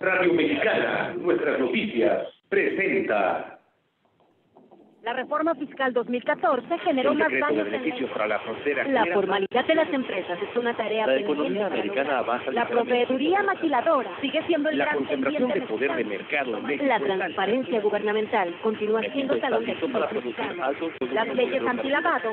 Radio Mexicana, nuestras noticias, presenta. La reforma fiscal 2014 generó más daños beneficios para la frontera. La formalidad de las empresas es una tarea La economía La proveeduría maquiladora sigue siendo el la gran concentración de poder de mercado. la transparencia gubernamental continúa siendo talón de Las leyes antilavado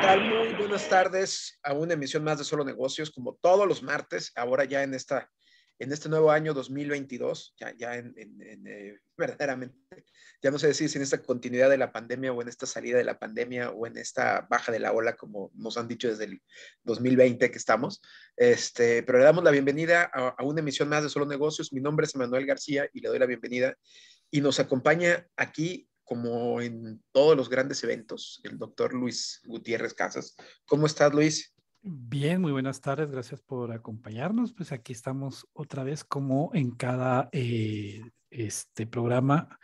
tal? Muy buenas tardes a una emisión más de Solo Negocios, como todos los martes, ahora ya en, esta, en este nuevo año 2022, ya, ya en, eh, verdaderamente, ya no sé decir si en esta continuidad de la pandemia o en esta salida de la pandemia o en esta baja de la ola, como nos han dicho desde el 2020 que estamos, este, pero le damos la bienvenida a, a una emisión más de Solo Negocios. Mi nombre es Manuel García y le doy la bienvenida y nos acompaña aquí como en todos los grandes eventos, el doctor Luis Gutiérrez Casas. ¿Cómo estás, Luis? Bien, muy buenas tardes, gracias por acompañarnos. Pues aquí estamos otra vez como en cada eh, este programa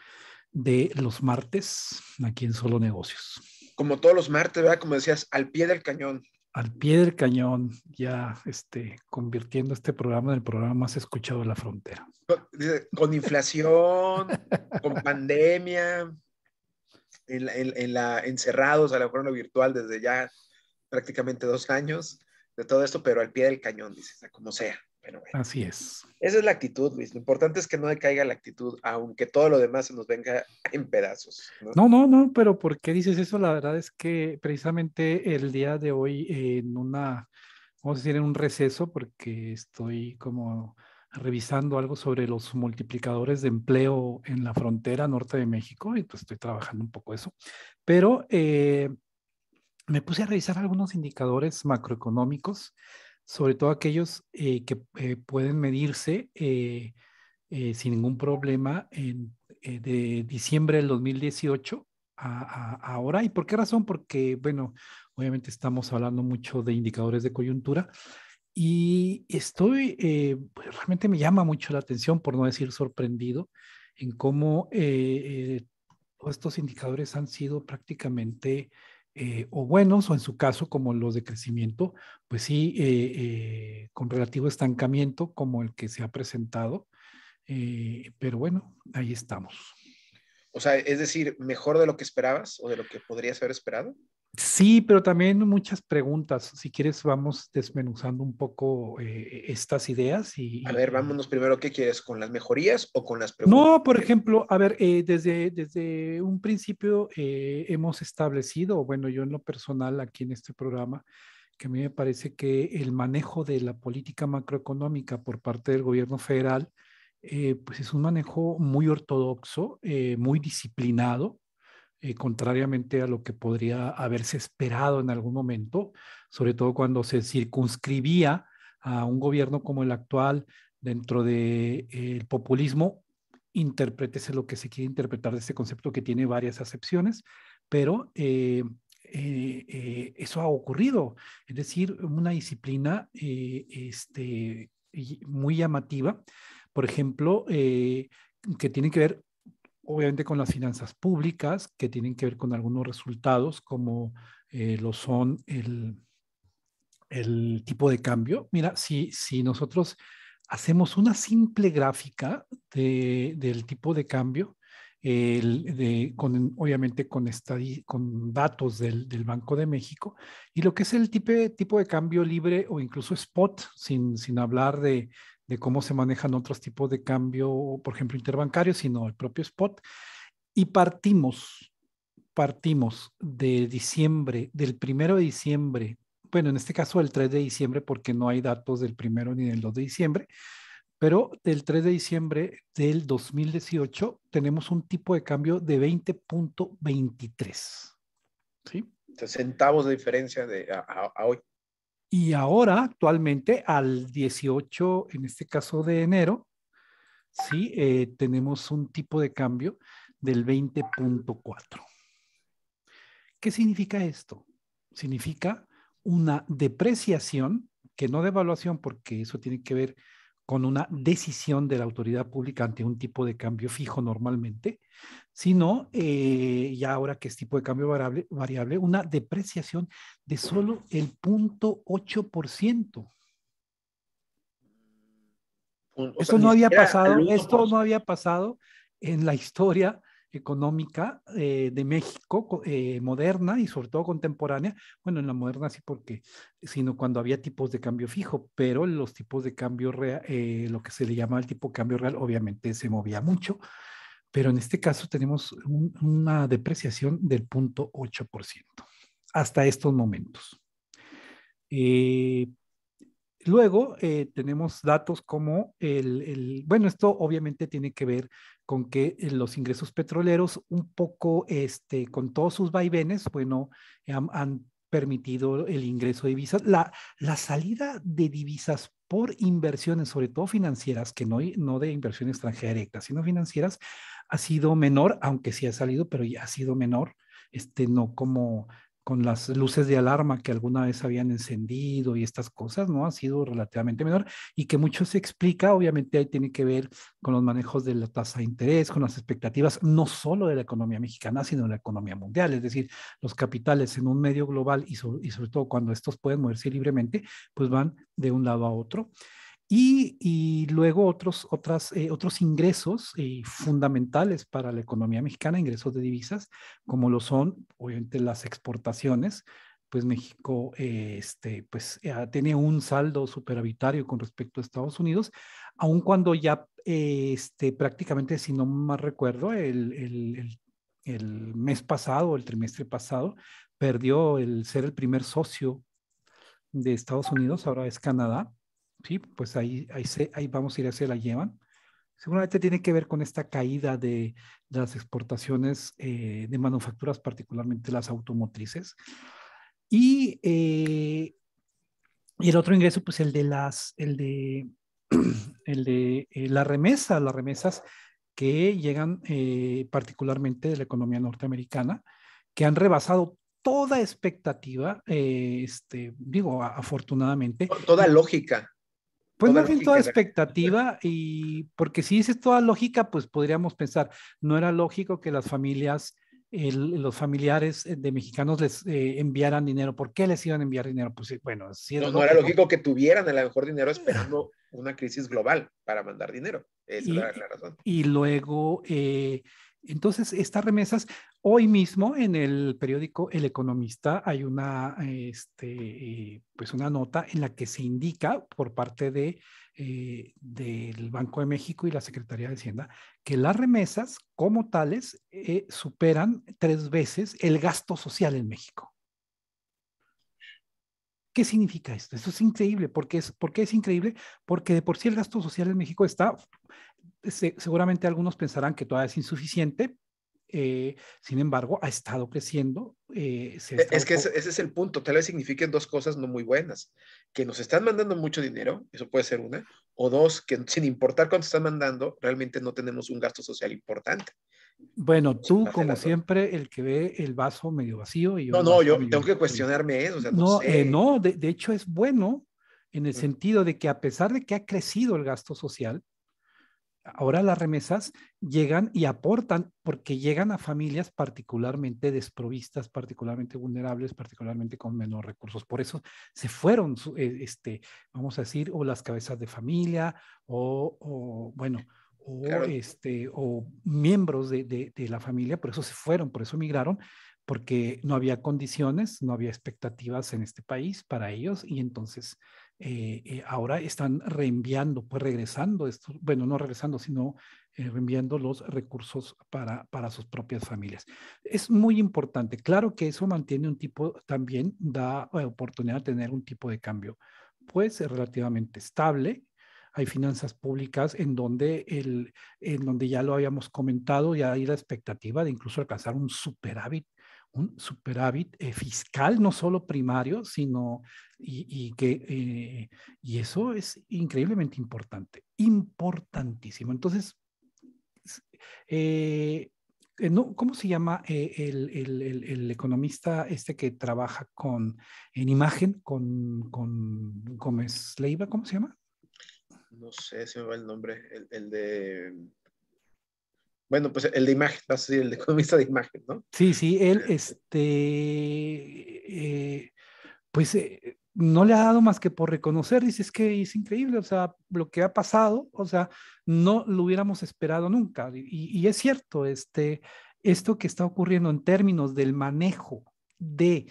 de los martes, aquí en Solo Negocios. Como todos los martes, ¿verdad? Como decías, al pie del cañón. Al pie del cañón, ya este, convirtiendo este programa en el programa más escuchado de la frontera. con inflación, con pandemia, en, la, encerrados a lo mejor en lo virtual desde ya prácticamente dos años de todo esto, pero al pie del cañón, dices, como sea. Pero Así es. Esa es la actitud, Luis. Lo importante es que no decaiga la actitud, aunque todo lo demás se nos venga en pedazos. No, no, no, pero ¿por qué dices eso? La verdad es que precisamente el día de hoy en una, vamos a decir, en un receso, porque estoy como revisando algo sobre los multiplicadores de empleo en la frontera norte de México y pues estoy trabajando un poco eso. Pero eh, me puse a revisar algunos indicadores macroeconómicos, sobre todo aquellos eh, que eh, pueden medirse sin ningún problema de diciembre del 2018 a, ahora. ¿Y por qué razón? Porque, bueno, obviamente estamos hablando mucho de indicadores de coyuntura y estoy, eh, pues, realmente me llama mucho la atención, por no decir sorprendido, en cómo eh, eh, estos indicadores han sido prácticamente o buenos, o en su caso, como los de crecimiento, pues sí, con relativo estancamiento como el que se ha presentado. pero bueno, ahí estamos. O sea, es decir, mejor de lo que esperabas o de lo que podrías haber esperado. Sí, pero también muchas preguntas. Si quieres, vamos desmenuzando un poco eh, estas ideas. Y, a ver, vámonos primero. ¿Qué quieres? ¿Con las mejorías o con las preguntas? No, por ejemplo, a ver, eh, desde, desde un principio eh, hemos establecido, bueno, yo en lo personal aquí en este programa, que a mí me parece que el manejo de la política macroeconómica por parte del gobierno federal, pues es un manejo muy ortodoxo, muy disciplinado eh, contrariamente a lo que podría haberse esperado en algún momento, sobre todo cuando se circunscribía a un gobierno como el actual dentro del de, eh, el populismo, interprétese lo que se quiere interpretar de este concepto que tiene varias acepciones, pero eh, eso ha ocurrido, es decir, una disciplina este, muy llamativa, por ejemplo, que tiene que ver obviamente con las finanzas públicas, que tienen que ver con algunos resultados, como eh, lo son el, el, tipo de cambio. Mira, si, si nosotros hacemos una simple gráfica del tipo de cambio, con, obviamente con, con datos del, Banco de México, y lo que es el tipo, tipo de cambio libre o incluso spot, sin, sin hablar de, cómo se manejan otros tipos de cambio, por ejemplo, interbancario, sino el propio spot. Y partimos, partimos de diciembre, del primero de diciembre, bueno, en este caso el 3 de diciembre, porque no hay datos del primero ni del 2 de diciembre, pero del 3 de diciembre del 2018 tenemos un tipo de cambio de 20.23. ¿Sí? centavos de diferencia de, a, a, hoy. Y ahora, actualmente, al 18, en este caso de enero, sí, eh, tenemos un tipo de cambio del 20.4. ¿Qué significa esto? Significa una depreciación, que no devaluación, porque eso tiene que ver con una decisión de la autoridad pública ante un tipo de cambio fijo normalmente, sino, eh, ya ahora que es tipo de cambio variable, variable una depreciación de solo el 0.8%. Esto no había pasado, esto no había pasado en la historia económica eh, de México eh, moderna y sobre todo contemporánea. Bueno, en la moderna sí porque, sino cuando había tipos de cambio fijo, pero los tipos de cambio real, eh, lo que se le llama el tipo de cambio real, obviamente se movía mucho, pero en este caso tenemos una depreciación del 0.8% hasta estos momentos. Luego tenemos datos como el, el, bueno, esto obviamente tiene que ver con que eh, los ingresos petroleros, un poco este, con todos sus vaivenes, bueno, han, permitido el ingreso de divisas. La, la salida de divisas por inversiones, sobre todo financieras, que no, no de inversión extranjera directa, sino financieras, ha sido menor, aunque sí ha salido, pero ya ha sido menor, este, no como con las luces de alarma que alguna vez habían encendido y estas cosas, ¿no? Ha sido relativamente menor y que mucho se explica, obviamente ahí tiene que ver con los manejos de la tasa de interés, con las expectativas no solo de la economía mexicana, sino de la economía mundial, es decir, los capitales en un medio global y, sobre, todo cuando estos pueden moverse libremente, pues van de un lado a otro y, luego otros, otras, eh, otros ingresos eh, fundamentales para la economía mexicana, ingresos de divisas, como lo son, obviamente, las exportaciones, pues México eh, este, pues, tiene un saldo superavitario con respecto a Estados Unidos, aun cuando ya este, prácticamente, si no mal recuerdo, el, el, mes pasado, el trimestre pasado, perdió el ser el primer socio de Estados Unidos, ahora es Canadá, Sí, pues ahí, ahí, ahí vamos a ir hacia la llevan, Seguramente tiene que ver con esta caída de, las exportaciones eh, de manufacturas, particularmente las automotrices. Y, eh, y, el otro ingreso, pues el de las, el de, el de eh, la remesa, las remesas que llegan particularmente de la economía norteamericana, que han rebasado toda expectativa, este, digo, afortunadamente. Toda lógica. Pues más bien toda expectativa y porque si dices toda lógica, pues podríamos pensar, no era lógico que las familias, los familiares de mexicanos les eh, enviaran dinero. ¿Por qué les iban a enviar dinero? Pues bueno, no, era lógico que tuvieran a lo mejor dinero esperando una crisis global para mandar dinero. Esa y, la razón. Y luego... Eh, entonces, estas remesas, hoy mismo en el periódico El Economista hay una, este, eh, pues una nota en la que se indica por parte de, eh, del Banco de México y la Secretaría de Hacienda que las remesas como tales eh, superan tres veces el gasto social en México. ¿Qué significa esto? Esto es increíble. porque es, porque es increíble? Porque de por sí el gasto social en México está seguramente algunos pensarán que todavía es insuficiente, eh, sin embargo, ha estado creciendo. Eh, e, es que ese, es el punto, tal vez signifiquen dos cosas no muy buenas, que nos están mandando mucho dinero, eso puede ser una, o dos, que sin importar cuánto están mandando, realmente no tenemos un gasto social importante. Bueno, tú, como siempre, el que ve el vaso medio vacío. Y yo no, no, yo tengo que cuestionarme eso. O sea, no, eh, sé. no de hecho es bueno en el sentido de que a pesar de que ha crecido el gasto social, ahora las remesas llegan y aportan porque llegan a familias particularmente desprovistas, particularmente vulnerables, particularmente con menos recursos. Por eso se fueron, eh, este, vamos a decir, o las cabezas de familia, o, bueno, o, este, o miembros de, la familia, por eso se fueron, por eso migraron, porque no había condiciones, no había expectativas en este país para ellos y entonces eh, eh, ahora están reenviando, pues regresando, bueno, no regresando, sino eh, reenviando los recursos para, para sus propias familias. Es muy importante. Claro que eso mantiene un tipo, también da oportunidad de tener un tipo de cambio, pues relativamente estable, hay finanzas públicas en donde, el, en donde ya lo habíamos comentado, ya hay la expectativa de incluso alcanzar un superávit un superávit eh, fiscal, no solo primario, sino, y, que, eh, y eso es increíblemente importante, importantísimo. Entonces, eh, ¿cómo se llama el, economista este que trabaja con, en imagen con, Gómez Leiva? ¿Cómo se llama? No sé, se me va el nombre, el, de... Bueno, pues el de imagen, vas a decir, el economista de imagen, ¿no? Sí, sí, él, este, este eh, pues eh, no le ha dado más que por reconocer, dice, es que es increíble, o sea, lo que ha pasado, o sea, no lo hubiéramos esperado nunca. Y, es cierto, este, esto que está ocurriendo en términos del manejo de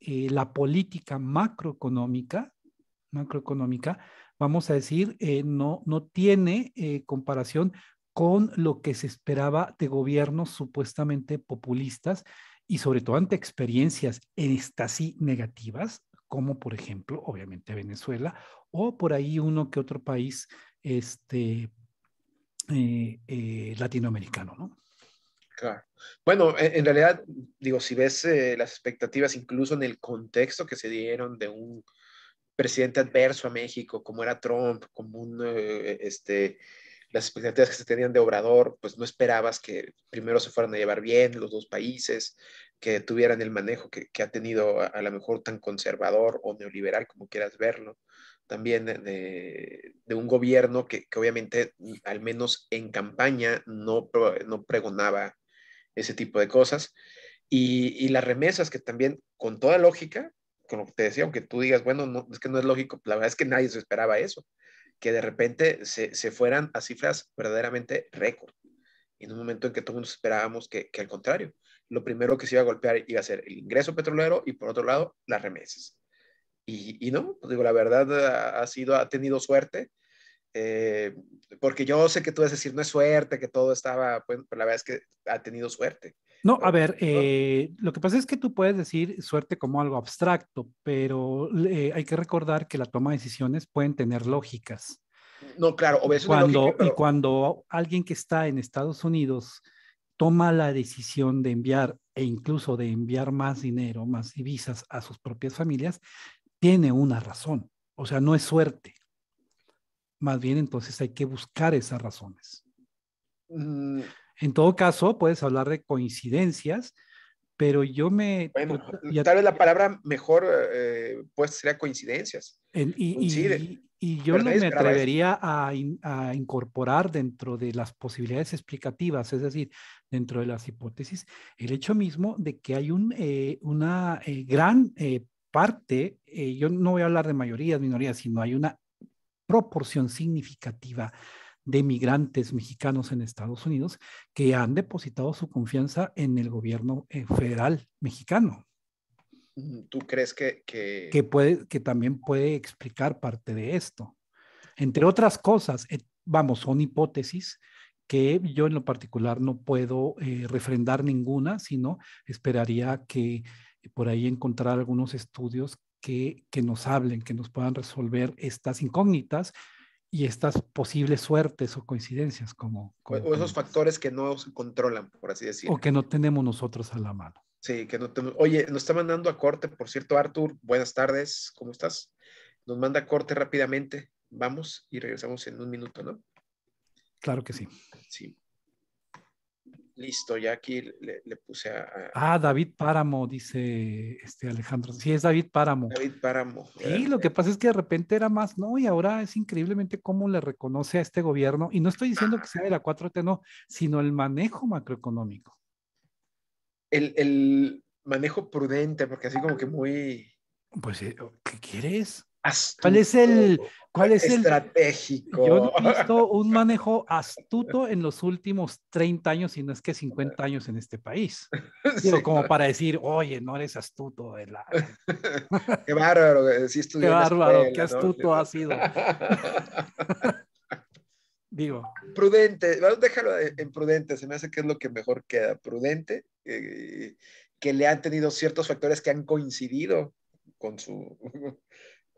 eh, la política macroeconómica, macroeconómica, vamos a decir, no, no tiene comparación con lo que se esperaba de gobiernos supuestamente populistas y sobre todo ante experiencias en estas sí negativas, como por ejemplo, obviamente Venezuela, o por ahí uno que otro país este, eh, eh, latinoamericano, ¿no? Claro. Bueno, e, en, realidad, digo, si ves eh, las expectativas incluso en el contexto que se dieron de un presidente adverso a México, como era Trump, como un, este, las expectativas que se tenían de Obrador, pues no esperabas que primero se fueran a llevar bien los dos países, que tuvieran el manejo que, ha tenido a, lo mejor tan conservador o neoliberal como quieras verlo, también de, un gobierno que, que, obviamente al menos en campaña no, no pregonaba ese tipo de cosas. Y, y las remesas que también con toda lógica, con lo que te decía, aunque tú digas, bueno, no, es que no es lógico, la verdad es que nadie se esperaba eso que de repente se, fueran a cifras verdaderamente récord. En un momento en que todos esperábamos que, al contrario, lo primero que se iba a golpear iba a ser el ingreso petrolero y por otro lado las remesas. Y, y no, pues, digo, la verdad ha, sido, ha tenido suerte, eh, porque yo sé que tú vas a decir, no es suerte, que todo estaba, pues, pero la verdad es que ha tenido suerte. No, a ver, pues, eh, lo que pasa es que tú puedes decir suerte como algo abstracto, pero eh, hay que recordar que la toma de decisiones pueden tener lógicas. No, claro, cuando, Y cuando alguien que está en Estados Unidos toma la decisión de enviar e incluso de enviar más dinero, más divisas a sus propias familias, tiene una razón. O sea, no es suerte. Más bien entonces hay que buscar esas razones. Mm, en todo caso, puedes hablar de coincidencias, pero yo me... Bueno, tal vez la palabra mejor eh, pues sería coincidencias. y, yo no me atrevería a, incorporar dentro de las posibilidades explicativas, es decir, dentro de las hipótesis, el hecho mismo de que hay un, eh, una eh, gran parte, yo no voy a hablar de mayorías, minorías, sino hay una proporción significativa de migrantes mexicanos en Estados Unidos que han depositado su confianza en el gobierno eh, federal mexicano. Mm, ¿Tú crees que, que... puede, que también puede explicar parte de esto? Entre otras cosas, eh, vamos, son hipótesis que yo en lo particular no puedo eh, refrendar ninguna, sino esperaría que por ahí encontrar algunos estudios que, que, nos hablen, que nos puedan resolver estas incógnitas y estas posibles suertes o coincidencias como, o esos factores que no se controlan, por así decirlo. O que no tenemos nosotros a la mano. Sí, que no tenemos. Oye, nos está mandando a corte, por cierto, Artur, buenas tardes, ¿cómo estás? Nos manda a corte rápidamente, vamos y regresamos en un minuto, ¿no? Claro que sí. Sí listo, ya aquí le, puse a, Ah, David Páramo, dice este Alejandro. Sí, es David Páramo. David Páramo. Sí, lo que pasa es que de repente era más, ¿no? Y ahora es increíblemente cómo le reconoce a este gobierno, y no estoy diciendo que sea de la 4T, no, sino el manejo macroeconómico. El, el manejo prudente, porque así como que muy... Pues, eh, ¿qué quieres? ¿Cuál es el cuál es estratégico? El, yo he visto un manejo astuto en los últimos 30 años, si no es que 50 años en este país. como para decir, oye, no eres astuto. La... qué bárbaro, Qué bárbaro, qué astuto ha sido. Digo. Prudente, déjalo en prudente, se me hace que es lo que mejor queda, prudente, eh, que le han tenido ciertos factores que han coincidido con su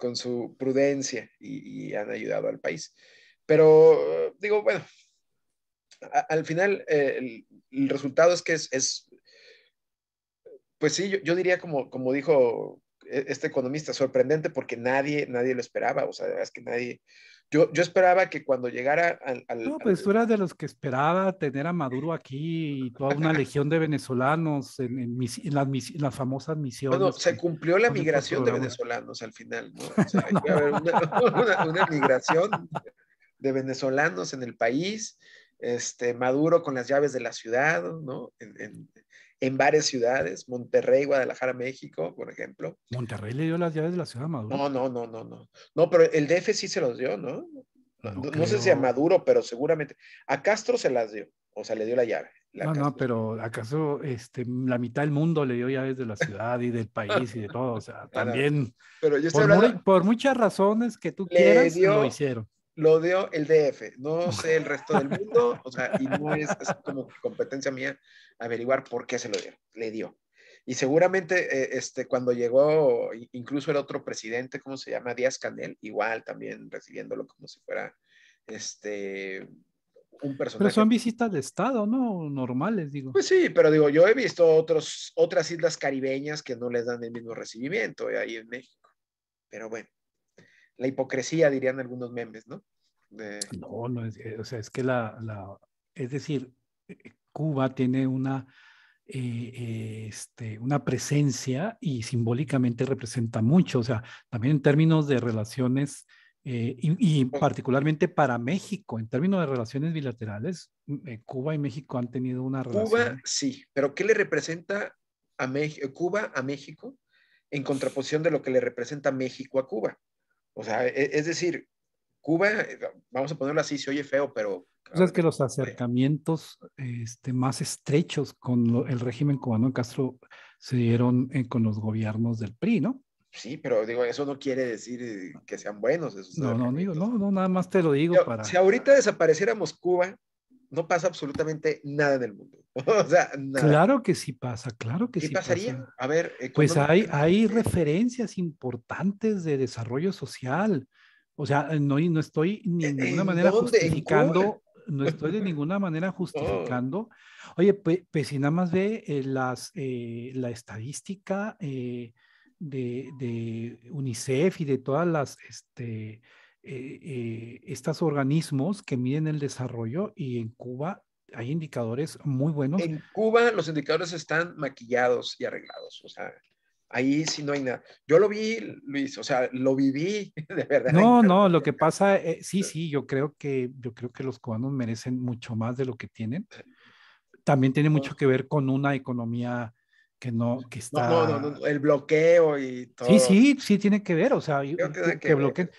con su prudencia y, han ayudado al país. Pero digo, bueno, al final eh, el, resultado es que es, pues sí, yo, yo, diría como, como dijo e, este economista, sorprendente porque nadie, nadie lo esperaba, o sea, es que nadie, yo, yo esperaba que cuando llegara al, No, pues tú eras de los que esperaba tener a Maduro aquí y toda una legión de venezolanos en, la famosa admisión Bueno, se cumplió la migración de venezolanos al final, ¿no? O sea, no. Haber una, migración de venezolanos en el país. Este, Maduro con las llaves de la ciudad, ¿no? en, en varias ciudades, Monterrey, Guadalajara, México, por ejemplo. Monterrey le dio las llaves de la ciudad a Maduro. No, no, no, no, no. No, pero el DF sí se los dio, ¿no? No, sé si a Maduro, pero seguramente. A Castro se las dio, o sea, le dio la llave. no, no, pero acaso este, la mitad del mundo le dio llaves de la ciudad y del país y de todo, o sea, también. Pero yo estoy por, por muchas razones que tú quieras, no lo hicieron lo dio el DF, no sé el resto del mundo, o sea, y no es, como competencia mía averiguar por qué se lo dio, le dio. Y seguramente eh, este, cuando llegó, incluso el otro presidente, ¿cómo se llama? Díaz Canel, igual también recibiéndolo como si fuera este, un personaje. Pero son visitas de Estado, ¿no? Normales, digo. Pues sí, pero digo, yo he visto otros, otras islas caribeñas que no les dan el mismo recibimiento eh, ahí en México. Pero bueno la hipocresía, dirían algunos memes, ¿no? No, no, es, eh, o sea, es que la, es decir, Cuba tiene una, eh, este, una presencia y simbólicamente representa mucho, o sea, también en términos de relaciones eh, y, particularmente para México, en términos de relaciones bilaterales, mm, Cuba y México han tenido una relación. Cuba sí, pero ¿qué le representa a Cuba a México en contraposición de lo que le representa México a Cuba? O sea, e, es decir, Cuba, vamos a ponerlo así, se oye feo, pero... sea, es que los acercamientos este, más estrechos con el régimen cubano Castro se dieron eh, con los gobiernos del PRI, ¿no? Sí, pero digo, eso no quiere decir eh, que sean buenos. Esos no, no, digo, no, no, nada más te lo digo para... Si ahorita desapareciéramos Cuba, no pasa absolutamente nada en el mundo. o sea, Claro que sí pasa, claro que ¿Qué sí pasaría? A ver, pues hay, hay referencias importantes de desarrollo social. O sea, no, no estoy de ninguna manera justificando, no estoy de ninguna manera justificando. Oye, pues, si nada más ve eh, las, eh, la estadística eh, de, de, UNICEF y de todas las este, eh, eh, estos organismos que miden el desarrollo y en Cuba hay indicadores muy buenos. En Cuba los indicadores están maquillados y arreglados, o sea, ahí sí no hay nada. Yo lo vi, Luis, o sea, lo viví de verdad. No, no, lo que pasa, eh, sí, sí, yo creo que yo creo que los cubanos merecen mucho más de lo que tienen. También tiene mucho que ver con una economía que no, que está. No, no, el bloqueo y todo. Sí, sí, sí tiene que ver, o sea, que, bloqueen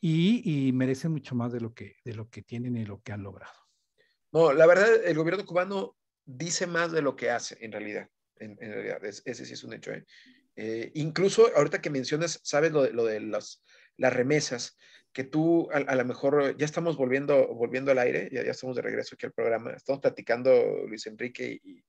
y, merecen mucho más de lo, que, de lo que tienen y lo que han logrado. No, la verdad, el gobierno cubano dice más de lo que hace, en realidad. En, realidad, ese sí es un hecho. ¿eh? ¿eh? incluso ahorita que mencionas, sabes lo de, lo de las, las remesas, que tú a, lo mejor ya estamos volviendo, volviendo al aire, ya, ya estamos de regreso aquí al programa, estamos platicando Luis Enrique y,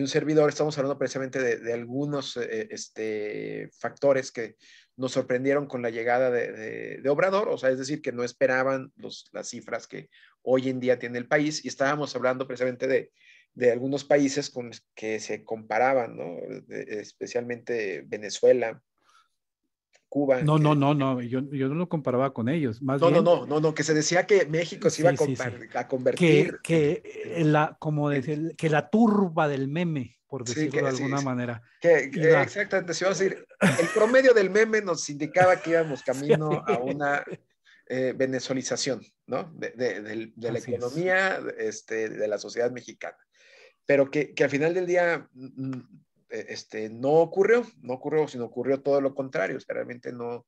un servidor, estamos hablando precisamente de, algunos eh, este, factores que nos sorprendieron con la llegada de, Obrador, o sea, es decir, que no esperaban los, las cifras que hoy en día tiene el país y estábamos hablando precisamente de, algunos países con que se comparaban, especialmente Venezuela, Cuba. No, no, eh, no, eh, no, yo, yo no lo comparaba con ellos. Más no, bien, no, no, no, no, que se decía que México se iba a, convertir. Que, la, como decir, que la turba del meme, por decirlo de alguna manera. Que, Exactamente, se iba a decir, el promedio del meme nos indicaba que íbamos camino a una eh, venezolización, ¿no? De, de, la economía, este, de la sociedad mexicana. Pero que, que al final del día mm, e, este, no ocurrió, no ocurrió, sino ocurrió todo lo contrario. O realmente no,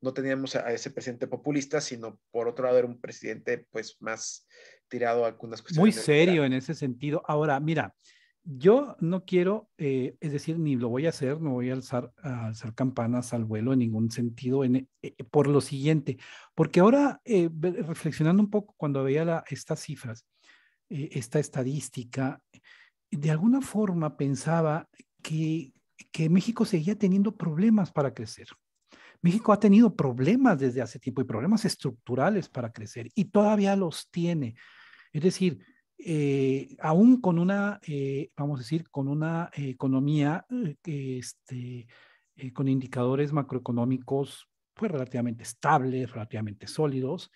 no teníamos a, ese presidente populista, sino por otro lado era un presidente pues más tirado a algunas cuestiones. Muy serio en ese sentido. Ahora, mira, yo no quiero, eh, es decir, ni lo voy a hacer, no voy a alzar, a alzar campanas al vuelo en ningún sentido en, eh, por lo siguiente, porque ahora eh, reflexionando un poco cuando veía la, estas cifras, esta estadística, de alguna forma pensaba que, que México seguía teniendo problemas para crecer. México ha tenido problemas desde hace tiempo y problemas estructurales para crecer y todavía los tiene. Es decir, eh, aún con una, eh, vamos a decir, con una eh, economía este, con indicadores macroeconómicos pues, relativamente estables, relativamente sólidos,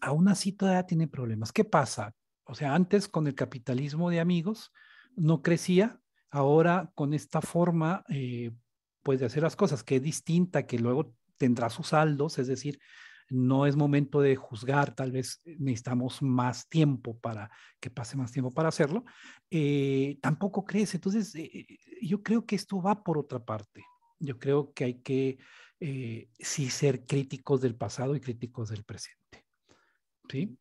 aún así todavía tiene problemas. ¿Qué pasa? O sea, antes con el capitalismo de amigos, no crecía, ahora con esta forma eh, pues de hacer las cosas, que es distinta, que luego tendrá sus saldos, es decir, no es momento de juzgar, tal vez eh, necesitamos más tiempo para que pase más tiempo para hacerlo, eh, tampoco crece. Entonces, yo creo que esto va por otra parte. Yo creo que hay que sí ser críticos del pasado y críticos del presente.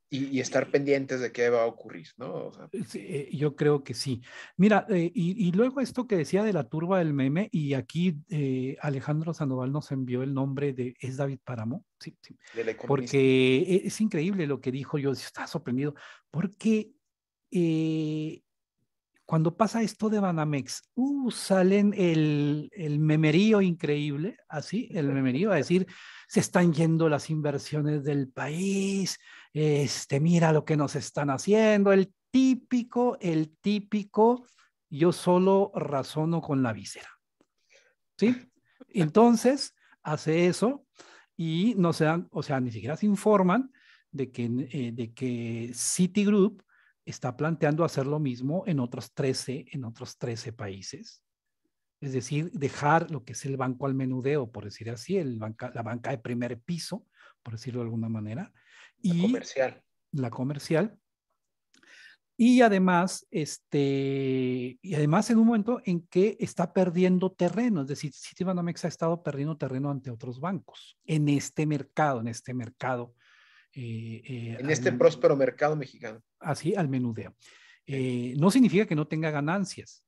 Y, estar pendientes de qué va a ocurrir, ¿no? Eh, eh, yo creo que sí. Mira, eh, y, luego esto que decía de la turba del meme, y aquí Alejandro Sandoval nos envió el nombre de, es David Páramo, sí, sí. porque e, es, increíble lo que dijo, yo estaba sorprendido, porque cuando pasa esto de Banamex, uh, salen el, el memerío increíble, así, el memerío a decir, se están yendo las inversiones del país, este, mira lo que nos están haciendo, el típico, el típico, yo solo razono con la visera, ¿Sí? Entonces, hace eso y no se dan, o sea, ni siquiera se informan de que, eh, de que Citigroup está planteando hacer lo mismo en otros 13, en otros 13 países. Es decir, dejar lo que es el banco al menudeo, por decir así, el la banca de primer piso, por decirlo de alguna manera, la comercial. La comercial. Y además, este, y además en un momento en que está perdiendo terreno, es decir, Citibanamex ha estado perdiendo terreno ante otros bancos en este mercado, en este mercado. Eh, eh, en este próspero mercado mexicano. Así, al menudeo. Eh, no significa que no tenga ganancias,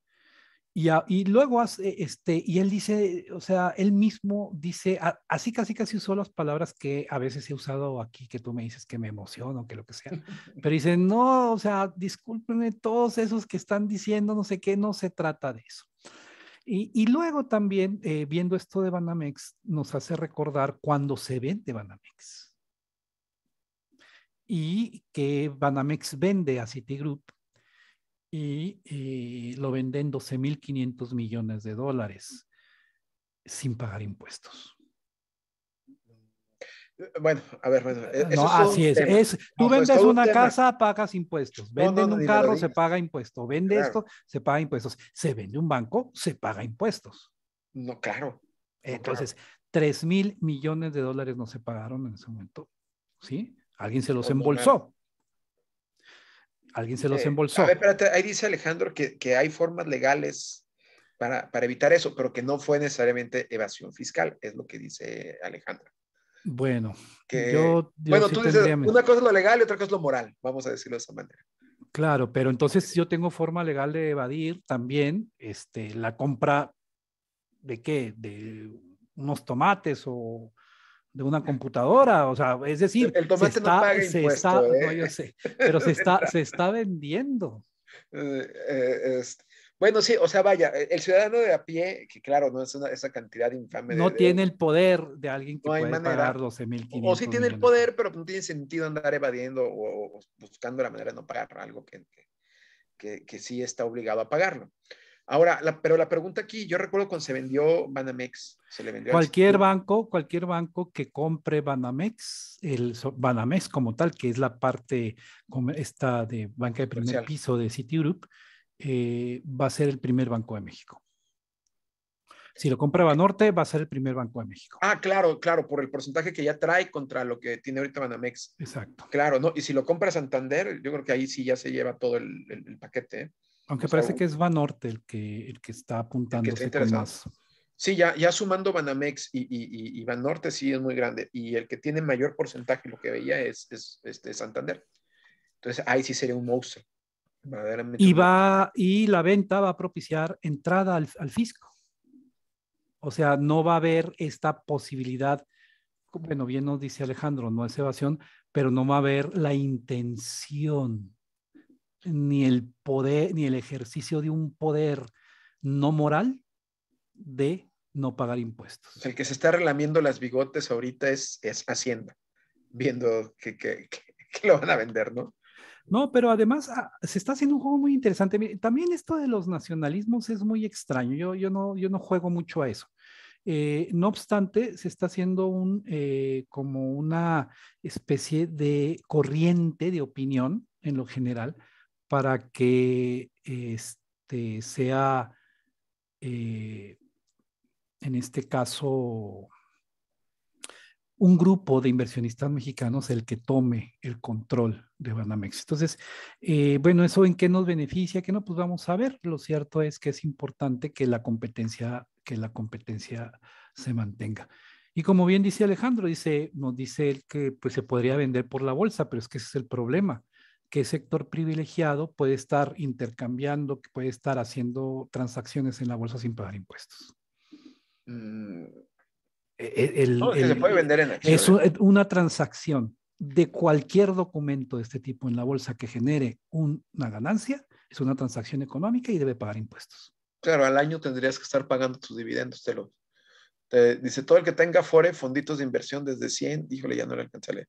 y, luego, hace, e, este, y él dice, o sea, él mismo dice, así casi casi usó las palabras que a veces he usado aquí, que tú me dices que me emociono, que lo que sea. Pero dice, no, o sea, discúlpenme, todos esos que están diciendo no sé qué, no se trata de eso. Y, luego también, eh, viendo esto de Banamex, nos hace recordar cuando se vende Banamex. Y que Banamex vende a Citigroup y lo venden 12.500 millones de dólares sin pagar impuestos. Bueno, a ver, e-, no, así es, es. Tú pues, vendes una casa, pagas impuestos. Venden un carro, se paga impuesto. Vende esto, se paga impuestos. Se vende un banco, se paga impuestos. No, claro. Entonces, tres mil millones de dólares no se pagaron en ese momento. ¿Sí? Alguien se los embolsó. Alguien se los embolsó. A ver, espérate, ahí dice Alejandro que, hay formas legales para, para, evitar eso, pero que no fue necesariamente evasión fiscal, es lo que dice Alejandro. Bueno, yo, bueno, tú dices, una cosa es lo legal y otra cosa es lo moral, vamos a decirlo de esa manera. Claro, pero entonces yo tengo forma legal de evadir también este, la compra de qué, de unos tomates o de una computadora, o sea, es decir, el tomate no está ¿eh? yo sé, pero se está, se está vendiendo. Eh, eh, bueno, sí, o sea, vaya, e, el ciudadano de a pie, que claro, no es una, esa cantidad infame. No tiene el poder de alguien que no puede pagar 12.500. O, o sí tiene el poder, pero no tiene sentido andar evadiendo o, buscando la manera de no pagar algo que, que, que sí está obligado a pagarlo. Ahora, pero la pregunta aquí, yo recuerdo cuando se vendió Banamex, se le cualquier banco, cualquier banco que compre Banamex, el Banamex como tal, que es la parte esta de banca de primer piso de Citigroup, eh, va a ser el primer banco de México. Si lo compra Banorte, va a ser el primer banco de México. Ah, claro, claro, por el porcentaje que ya trae contra lo que tiene ahorita Banamex. Exacto. Claro, ¿no? Y si lo compra Santander, yo creo que ahí sí ya se lleva todo el, paquete. Aunque parece que es Banorte el que, el que está apuntando. más. Sí, ya, ya sumando Banamex y, y, y, Banorte sí es muy grande. Y el que tiene mayor porcentaje, lo que veía, es, es este Santander. Entonces ahí sí sería un monstruo. Y, va, y la venta va a propiciar entrada al, al, fisco. O sea, no va a haber esta posibilidad, bueno, bien nos dice Alejandro, no es evasión, pero no va a haber la intención ni el poder, ni el ejercicio de un poder no moral de no pagar impuestos. El que se está relamiendo las bigotes ahorita es, Hacienda, viendo que, lo van a vender, ¿no? No, pero además ah, se está haciendo un juego muy interesante. también esto de los nacionalismos es muy extraño. Yo, no, juego mucho a eso. Eh, no obstante, se está haciendo un, eh, como una especie de corriente de opinión en lo general para que este, sea, eh, en este caso, un grupo de inversionistas mexicanos el que tome el control de Banamex. Entonces, eh, bueno, ¿eso en qué nos beneficia? ¿Qué no? Pues vamos a ver. Lo cierto es que es importante que la competencia, que la competencia se mantenga. Y como bien dice Alejandro, dice, nos dice él que pues, se podría vender por la bolsa, pero es que ese es el problema. ¿Qué sector privilegiado puede estar intercambiando, que puede estar haciendo transacciones en la bolsa sin pagar impuestos. Mm. E-, e-, vender Es una transacción de cualquier documento de este tipo en la bolsa que genere una ganancia, es una transacción económica y debe pagar impuestos. Claro, al año tendrías que estar pagando tus dividendos, te lo dice todo el que tenga FORE, fonditos de inversión desde 100, híjole, ya no le alcanzaré.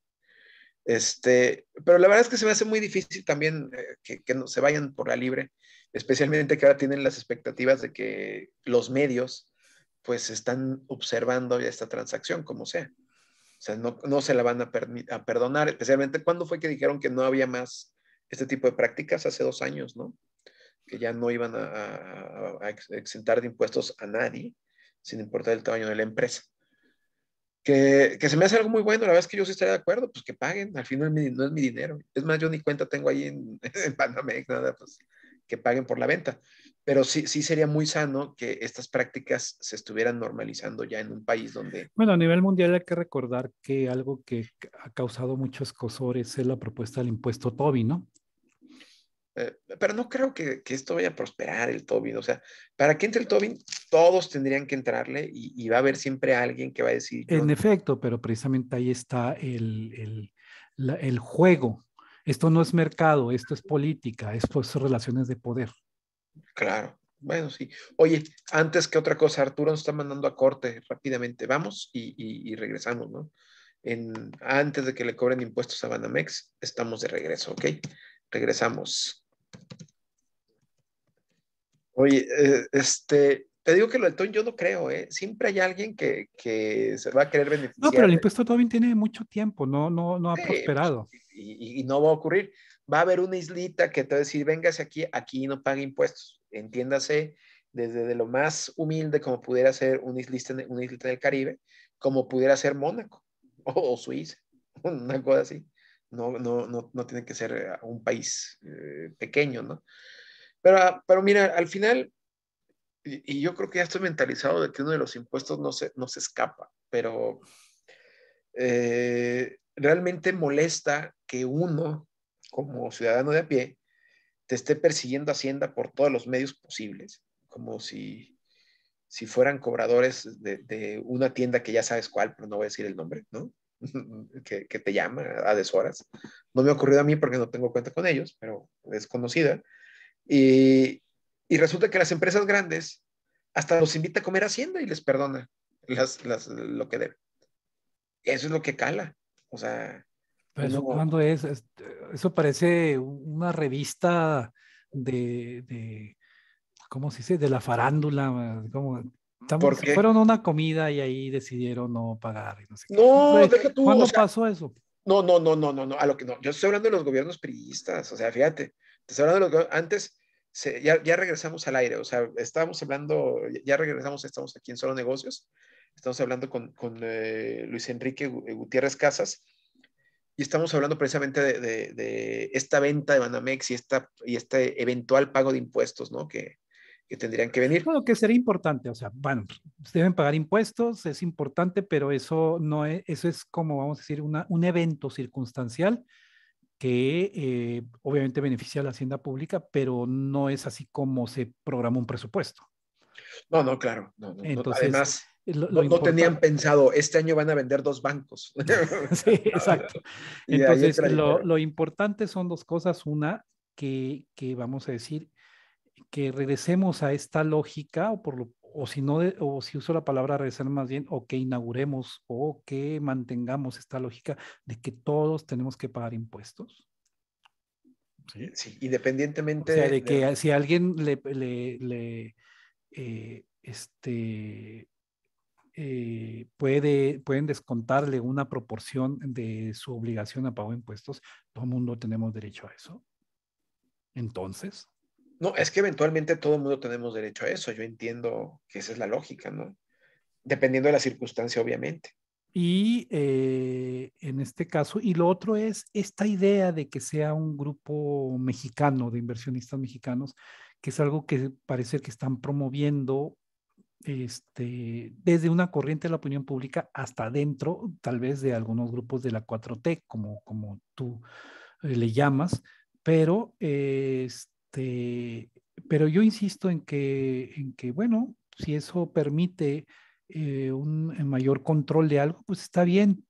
Este, pero la verdad es que se me hace muy difícil también eh, que, no, se vayan por la libre, especialmente que ahora tienen las expectativas de que los medios pues están observando ya esta transacción, como sea. O sea, no, se la van a, perdonar, especialmente cuando fue que dijeron que no había más este tipo de prácticas, hace dos años, ¿no? Que ya no iban a exentar de impuestos a nadie, sin importar el tamaño de la empresa. Que, que, se me hace algo muy bueno, la verdad es que yo sí estaría de acuerdo, pues que paguen, al final no es mi, dinero. Es más, yo ni cuenta tengo ahí en, Panamá, nada, pues que paguen por la venta. Pero sí, sí sería muy sano que estas prácticas se estuvieran normalizando ya en un país donde... Bueno, a nivel mundial hay que recordar que algo que ha causado muchos cosores es la propuesta del impuesto Toby, ¿no? Eh, pero no creo que, esto vaya a prosperar el Tobin. O sea, para que entre el Tobin, todos tendrían que entrarle y, va a haber siempre alguien que va a decir. En efecto, pero precisamente ahí está el, juego. Esto no es mercado, esto es política, esto es relaciones de poder. Claro, bueno, sí. Oye, antes que otra cosa, Arturo nos está mandando a corte rápidamente. Vamos y, regresamos, ¿no? En, antes de que le cobren impuestos a Banamex, estamos de regreso, ¿ok? Regresamos. Oye, eh, este, te digo que lo del yo no creo, ¿eh? Siempre hay alguien que, que, se va a querer beneficiar. No, pero el impuesto todavía tiene mucho tiempo, no, no, no ha prosperado. Pues, y, no va a ocurrir. Va a haber una islita que te va a decir, véngase aquí, aquí no paga impuestos. Entiéndase, desde lo más humilde como pudiera ser una islita, una islita del Caribe, como pudiera ser Mónaco o Suiza, una cosa así no, tiene que ser eh, un país eh, pequeño, ¿no? Pero, ah, pero mira, al final, y, yo creo que ya estoy mentalizado de que uno de los impuestos no se, no se escapa, pero eh, realmente molesta que uno, como ciudadano de a pie, te esté persiguiendo Hacienda por todos los medios posibles, como si, si fueran cobradores de, una tienda que ya sabes cuál, pero no voy a decir el nombre, ¿no? que, te llama a deshoras. No me ha ocurrido a mí porque no tengo cuenta con ellos, pero es conocida. Y, resulta que las empresas grandes hasta los invita a comer a Hacienda y les perdona las, lo que deben. Eso es lo que cala. O sea. Pero eso, es? Eso parece una revista de, de ¿cómo se dice? De la farándula, como porque fueron a una comida y ahí decidieron no pagar. no, sé ¿Cuándo pasó eso? No, no, no, no, no, no, a lo que no. Yo estoy hablando de los gobiernos priistas, o sea, fíjate, estoy hablando de antes ya, ya, regresamos al aire, o sea, estábamos hablando, ya regresamos, estamos aquí en Solo Negocios, estamos hablando con, con eh, Luis Enrique eh, Gutiérrez Casas y estamos hablando precisamente de, de, de, esta venta de Banamex y, esta, y este eventual pago de impuestos, ¿no? Que, que tendrían que venir. Bueno, que sería importante, o sea, bueno, deben pagar impuestos, es importante, pero eso no es, eso es como vamos a decir, una, un evento circunstancial que eh, obviamente beneficia a la hacienda pública, pero no es así como se programa un presupuesto. No, no, claro. No, Entonces, además, eh, no, tenían pensado, este año van a vender dos bancos. sí, exacto. Entonces, lo, lo, importante son dos cosas. Una, que, que vamos a decir, que regresemos a esta lógica, o, por o si no, o si uso la palabra regresar más bien, o que inauguremos o que mantengamos esta lógica de que todos tenemos que pagar impuestos? Sí, sí independientemente de, que si alguien le, le, eh, este, eh, puede, pueden descontarle una proporción de su obligación a pagar impuestos, todo el mundo tenemos derecho a eso. Entonces. No, es que eventualmente todo el mundo tenemos derecho a eso. Yo entiendo que esa es la lógica, ¿no? Dependiendo de la circunstancia, obviamente. Y eh, en este caso, y lo otro es esta idea de que sea un grupo mexicano, de inversionistas mexicanos, que es algo que parece que están promoviendo este, desde una corriente de la opinión pública hasta dentro, tal vez, de algunos grupos de la 4T, como, como tú eh, le llamas, pero este, este, pero yo insisto en que, en que, bueno, si eso permite eh, un eh, mayor control de algo, pues está bien,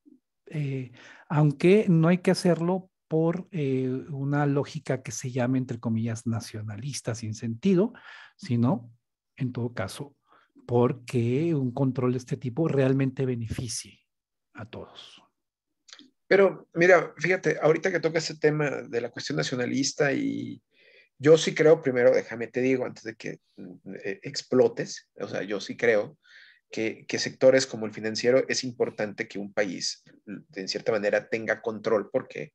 eh, aunque no hay que hacerlo por una lógica que se llame, entre comillas, nacionalista sin sentido, sino, en todo caso, porque un control de este tipo realmente beneficie a todos. Pero mira, fíjate, ahorita que toca ese tema de la cuestión nacionalista y yo sí creo, primero, déjame te digo, antes de que mm, eh, explotes, o sea, yo sí creo que, que, sectores como el financiero es importante que un país, de cierta manera, tenga control, porque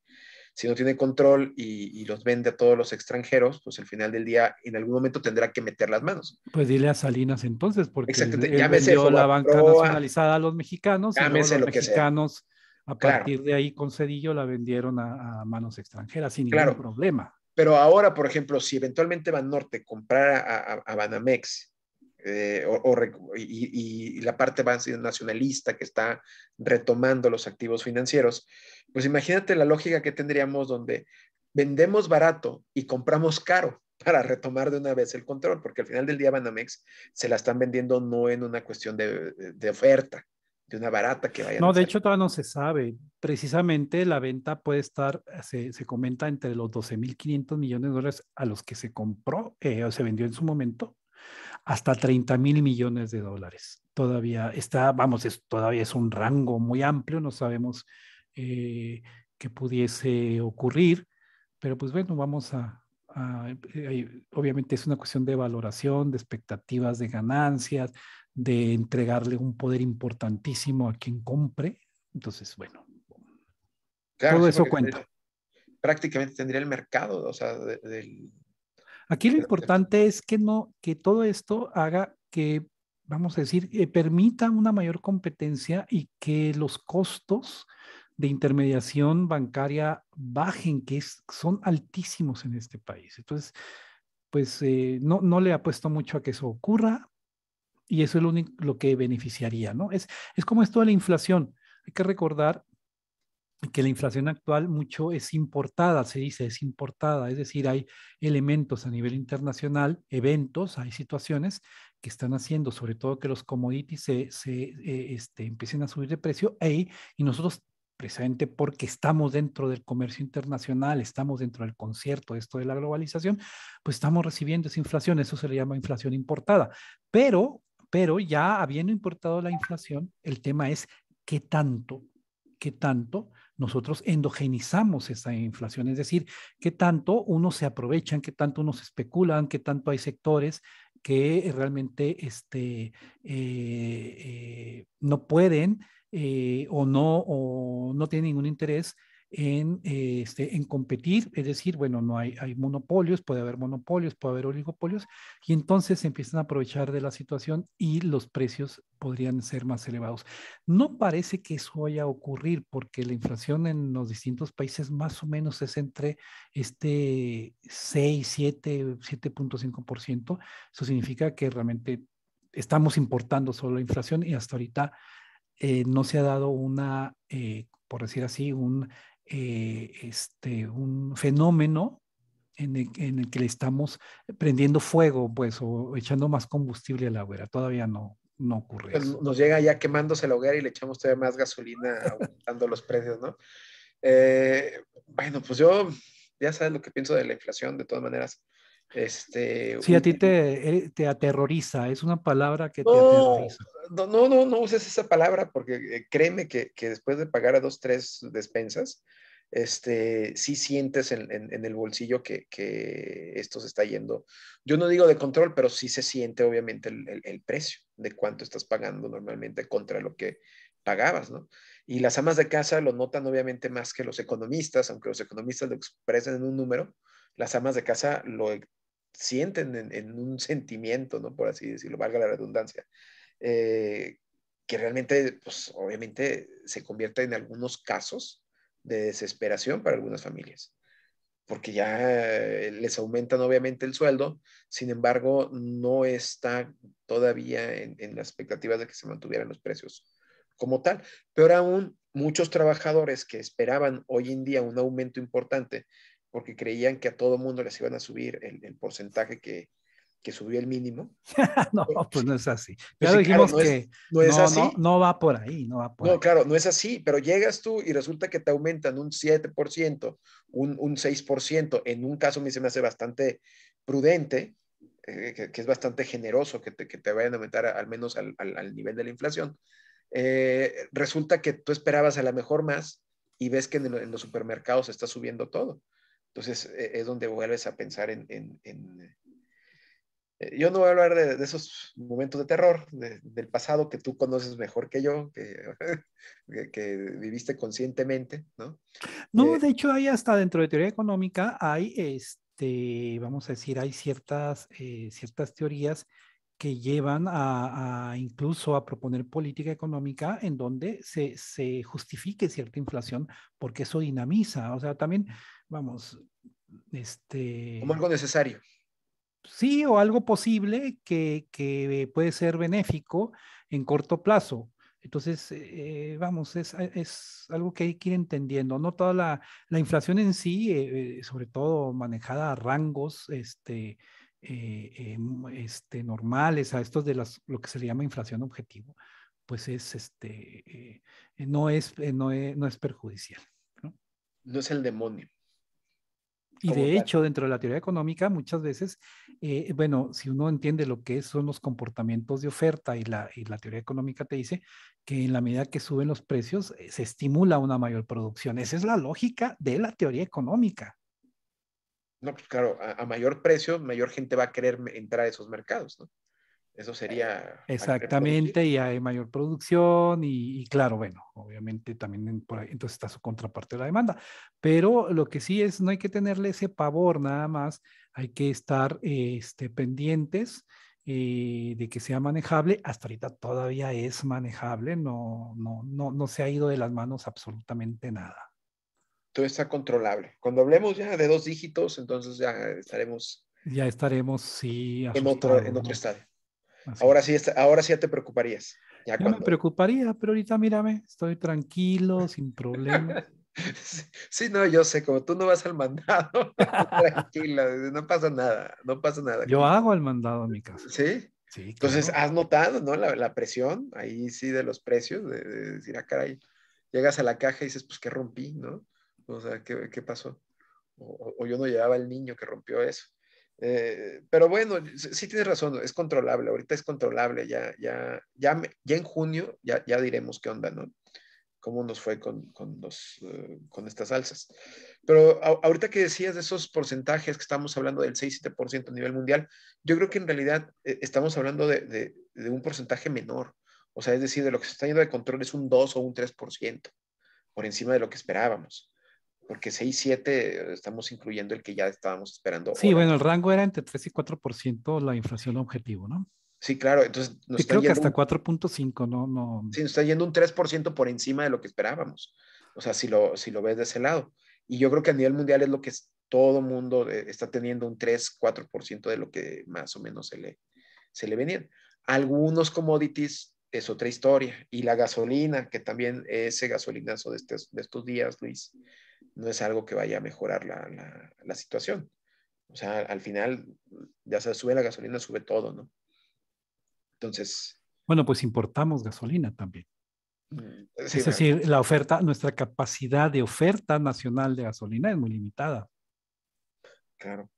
si no tiene control y, los vende a todos los extranjeros, pues al final del día en algún momento tendrá que meter las manos. Pues dile a Salinas entonces, porque él la banca nacionalizada a los mexicanos, y los mexicanos a partir de ahí con Cedillo la vendieron a, manos extranjeras sin ningún problema. Pero ahora, por ejemplo, si eventualmente Banorte comprara a, a, Banamex eh, y, la parte nacionalista que está retomando los activos financieros, pues imagínate la lógica que tendríamos donde vendemos barato y compramos caro para retomar de una vez el control, porque al final del día Banamex se la están vendiendo no en una cuestión de oferta, de una barata que vaya. No, de hecho todavía no se sabe. Precisamente la venta puede estar, se, comenta entre los 12.500 millones de dólares a los que se compró eh, o se vendió en su momento, hasta 30 millones de dólares. Todavía está, vamos, todavía es un rango muy amplio, no sabemos eh, qué pudiese ocurrir, pero pues bueno, vamos a, eh, obviamente es una cuestión de valoración, de expectativas de ganancias, de entregarle un poder importantísimo a quien compre. Entonces, bueno, todo eso cuenta. prácticamente tendría el mercado, o sea, del... Aquí lo importante es que no, que todo esto haga que, vamos a decir, eh, permita una mayor competencia y que los costos de intermediación bancaria bajen, que son altísimos en este país. Entonces, pues eh, no, no le apuesto mucho a que eso ocurra, y eso es lo, único, lo que beneficiaría, ¿no? Es, es como esto de la inflación. Hay que recordar que la inflación actual mucho es importada, se dice, es importada, es decir, hay elementos a nivel internacional, eventos, hay situaciones que están haciendo, sobre todo que los commodities se, se eh, este, empiecen a subir de precio ahí, y nosotros precisamente porque estamos dentro del comercio internacional, estamos dentro del concierto, esto de la globalización, pues estamos recibiendo esa inflación, eso se le llama inflación importada, pero pero ya habiendo importado la inflación, el tema es qué tanto, qué tanto nosotros endogenizamos esa inflación, es decir, qué tanto uno se aprovechan, qué tanto unos especulan, qué tanto hay sectores que realmente este, eh, eh, no pueden eh, o, no, o no tienen ningún interés en, eh, este, en competir, es decir, bueno, no hay, hay monopolios, puede haber monopolios, puede haber oligopolios, y entonces se empiezan a aprovechar de la situación y los precios podrían ser más elevados. No parece que eso vaya a ocurrir porque la inflación en los distintos países más o menos es entre este 6, 7, 7.5%. Eso significa que realmente estamos importando solo la inflación y hasta ahorita eh, no se ha dado una, eh, por decir así, un eh, este, un fenómeno en el, que le estamos prendiendo fuego, pues, o echando más combustible a la hoguera. Todavía no, no ocurre. Pues, eso. Nos llega ya quemándose la hoguera y le echamos todavía más gasolina aumentando los precios, ¿no? Eh, bueno, pues yo ya sabes lo que pienso de la inflación, de todas maneras. Este, sí, a ti eh, te, aterroriza, es una palabra que te aterroriza. No, no, no, uses esa palabra porque eh, créeme que, después de pagar a dos, tres despensas, este, sí sientes en, en, el bolsillo que, esto se está yendo. Yo no digo de control, pero sí se siente obviamente el, el, precio de cuánto estás pagando normalmente contra lo que pagabas, ¿no? Y las amas de casa lo notan obviamente más que los economistas, aunque los economistas lo expresan en un número, las amas de casa lo e, sienten en, un sentimiento, ¿no? Por así decirlo, valga la redundancia. Eh, que realmente, pues obviamente se convierte en algunos casos de desesperación para algunas familias, porque ya les aumentan obviamente el sueldo, sin embargo, no está todavía en, en las expectativas de que se mantuvieran los precios como tal. Peor aún, muchos trabajadores que esperaban hoy en día un aumento importante porque creían que a todo mundo les iban a subir el, porcentaje que, que subió el mínimo. no, pues no es así. Ya dijimos que no, es así. No, va por ahí, no va por No, claro, no es así, pero llegas tú y resulta que te aumentan un 7%, un, un 6%, en un caso a mí se me hace bastante prudente, eh, que, es bastante generoso que te, que te vayan a aumentar al menos al, al, nivel de la inflación. Eh, resulta que tú esperabas a lo mejor más y ves que en, en los supermercados está subiendo todo. Entonces e-, es donde vuelves a pensar en... en, en... Eh, yo no voy a hablar de, esos momentos de terror del pasado que tú conoces mejor que yo, que, viviste conscientemente, ¿no? No, eh, de hecho hay hasta dentro de teoría económica, hay, este, vamos a decir, hay ciertas, eh, ciertas teorías que llevan a, a, incluso a proponer política económica en donde se, se justifique cierta inflación porque eso dinamiza. O sea, también, vamos, este... Como algo este, necesario. Sí, o algo posible que, que puede ser benéfico en corto plazo. Entonces, eh, vamos, es, es, algo que hay que ir entendiendo. No toda la, la inflación en sí, eh, eh, sobre todo manejada a rangos, este, eh, eh, mm, este, normales, a estos de las, lo que se le llama inflación objetivo, pues es, este, eh, no, es, no, es, perjudicial. ¿no? es el demonio. Y de hecho, dentro de la teoría económica, muchas veces, bueno, si uno entiende lo que son los comportamientos de oferta y la, y la teoría económica te dice que en la medida que suben los precios, se estimula una mayor producción. Esa es la lógica de la teoría económica. No, pues, claro, a, mayor precio, mayor gente va a querer entrar a esos mercados, ¿no? Eso sería... Exactamente, y hay mayor producción y, claro, bueno, obviamente también por ahí, entonces está su contraparte de la demanda. Pero lo que sí es, no hay que tenerle ese pavor nada más, hay que estar eh, este, pendientes. Eh, de que sea manejable. Hasta ahorita todavía es manejable, no, no, no se ha ido de las manos absolutamente nada todo está controlable. Cuando hablemos ya de dos dígitos, entonces ya estaremos. Ya estaremos, sí. En otro, en estadio. Ahora sí, ahora sí te preocuparías. Ya, me preocuparía, pero ahorita mírame, estoy tranquilo, sin problemas. sí, no, yo sé, como tú no vas al mandado, tranquila, no pasa nada, no pasa nada. Yo hago el mandado a mi casa. Sí. sí Entonces, has notado, ¿no? La, presión, ahí sí, de los precios, de, decir, ah, caray, llegas a la caja y dices, pues que rompí, ¿no? O sea, ¿qué, pasó? O, yo no llevaba el niño que rompió eso. Eh, pero bueno, sí tienes razón, es controlable, ahorita es controlable, ya, ya, ya, ya en junio ya, ya diremos qué onda, ¿no? Cómo nos fue con, con, eh, estas alzas. Pero ahorita que decías de esos porcentajes que estamos hablando del 6-7% a nivel mundial, yo creo que en realidad eh, estamos hablando de, de, un porcentaje menor. O sea, es decir, de lo que se está yendo de control es un 2 o un 3% por encima de lo que esperábamos porque 6, 7 estamos incluyendo el que ya estábamos esperando. Sí, bueno, el rango era entre 3 y 4% la inflación objetivo, ¿no? Sí, claro, entonces creo que hasta 4.5, no no Sí, nos está yendo un 3% por encima de lo que esperábamos. O sea, si lo si lo ves de ese lado. Y yo creo que a nivel mundial es lo que todo mundo eh, está teniendo un 3, 4% de lo que más o menos se le se le venían. Algunos commodities es otra historia y la gasolina, que también ese gasolinazo de, de estos días, Luis, no es algo que vaya a mejorar la, situación. O sea, al final, ya se sube la gasolina, sube todo, ¿no? Entonces. Bueno, pues importamos gasolina también. Mm, es decir, la oferta, nuestra capacidad de oferta nacional de gasolina es muy limitada. Claro,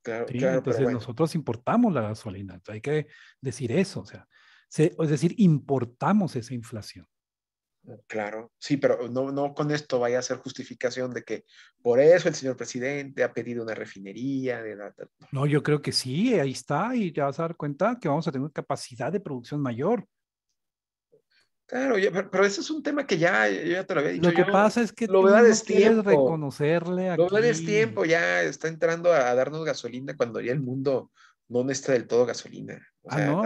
claro, claro Entonces nosotros importamos la gasolina, hay que decir eso, o sea, es decir, importamos esa inflación. Claro, sí, pero no, no con esto vaya a ser justificación de que por eso el señor presidente ha pedido una refinería. De No, yo creo que sí, ahí está, y ya vas a dar cuenta que vamos a tener capacidad de producción mayor. Claro, pero, ese es un tema que ya, te lo había dicho. Lo que pasa es que lo tú no quieres tiempo. reconocerle aquí. Lo es tiempo, ya está entrando a darnos gasolina cuando ya el mundo no necesita del todo gasolina. O ah, sea, ah, no.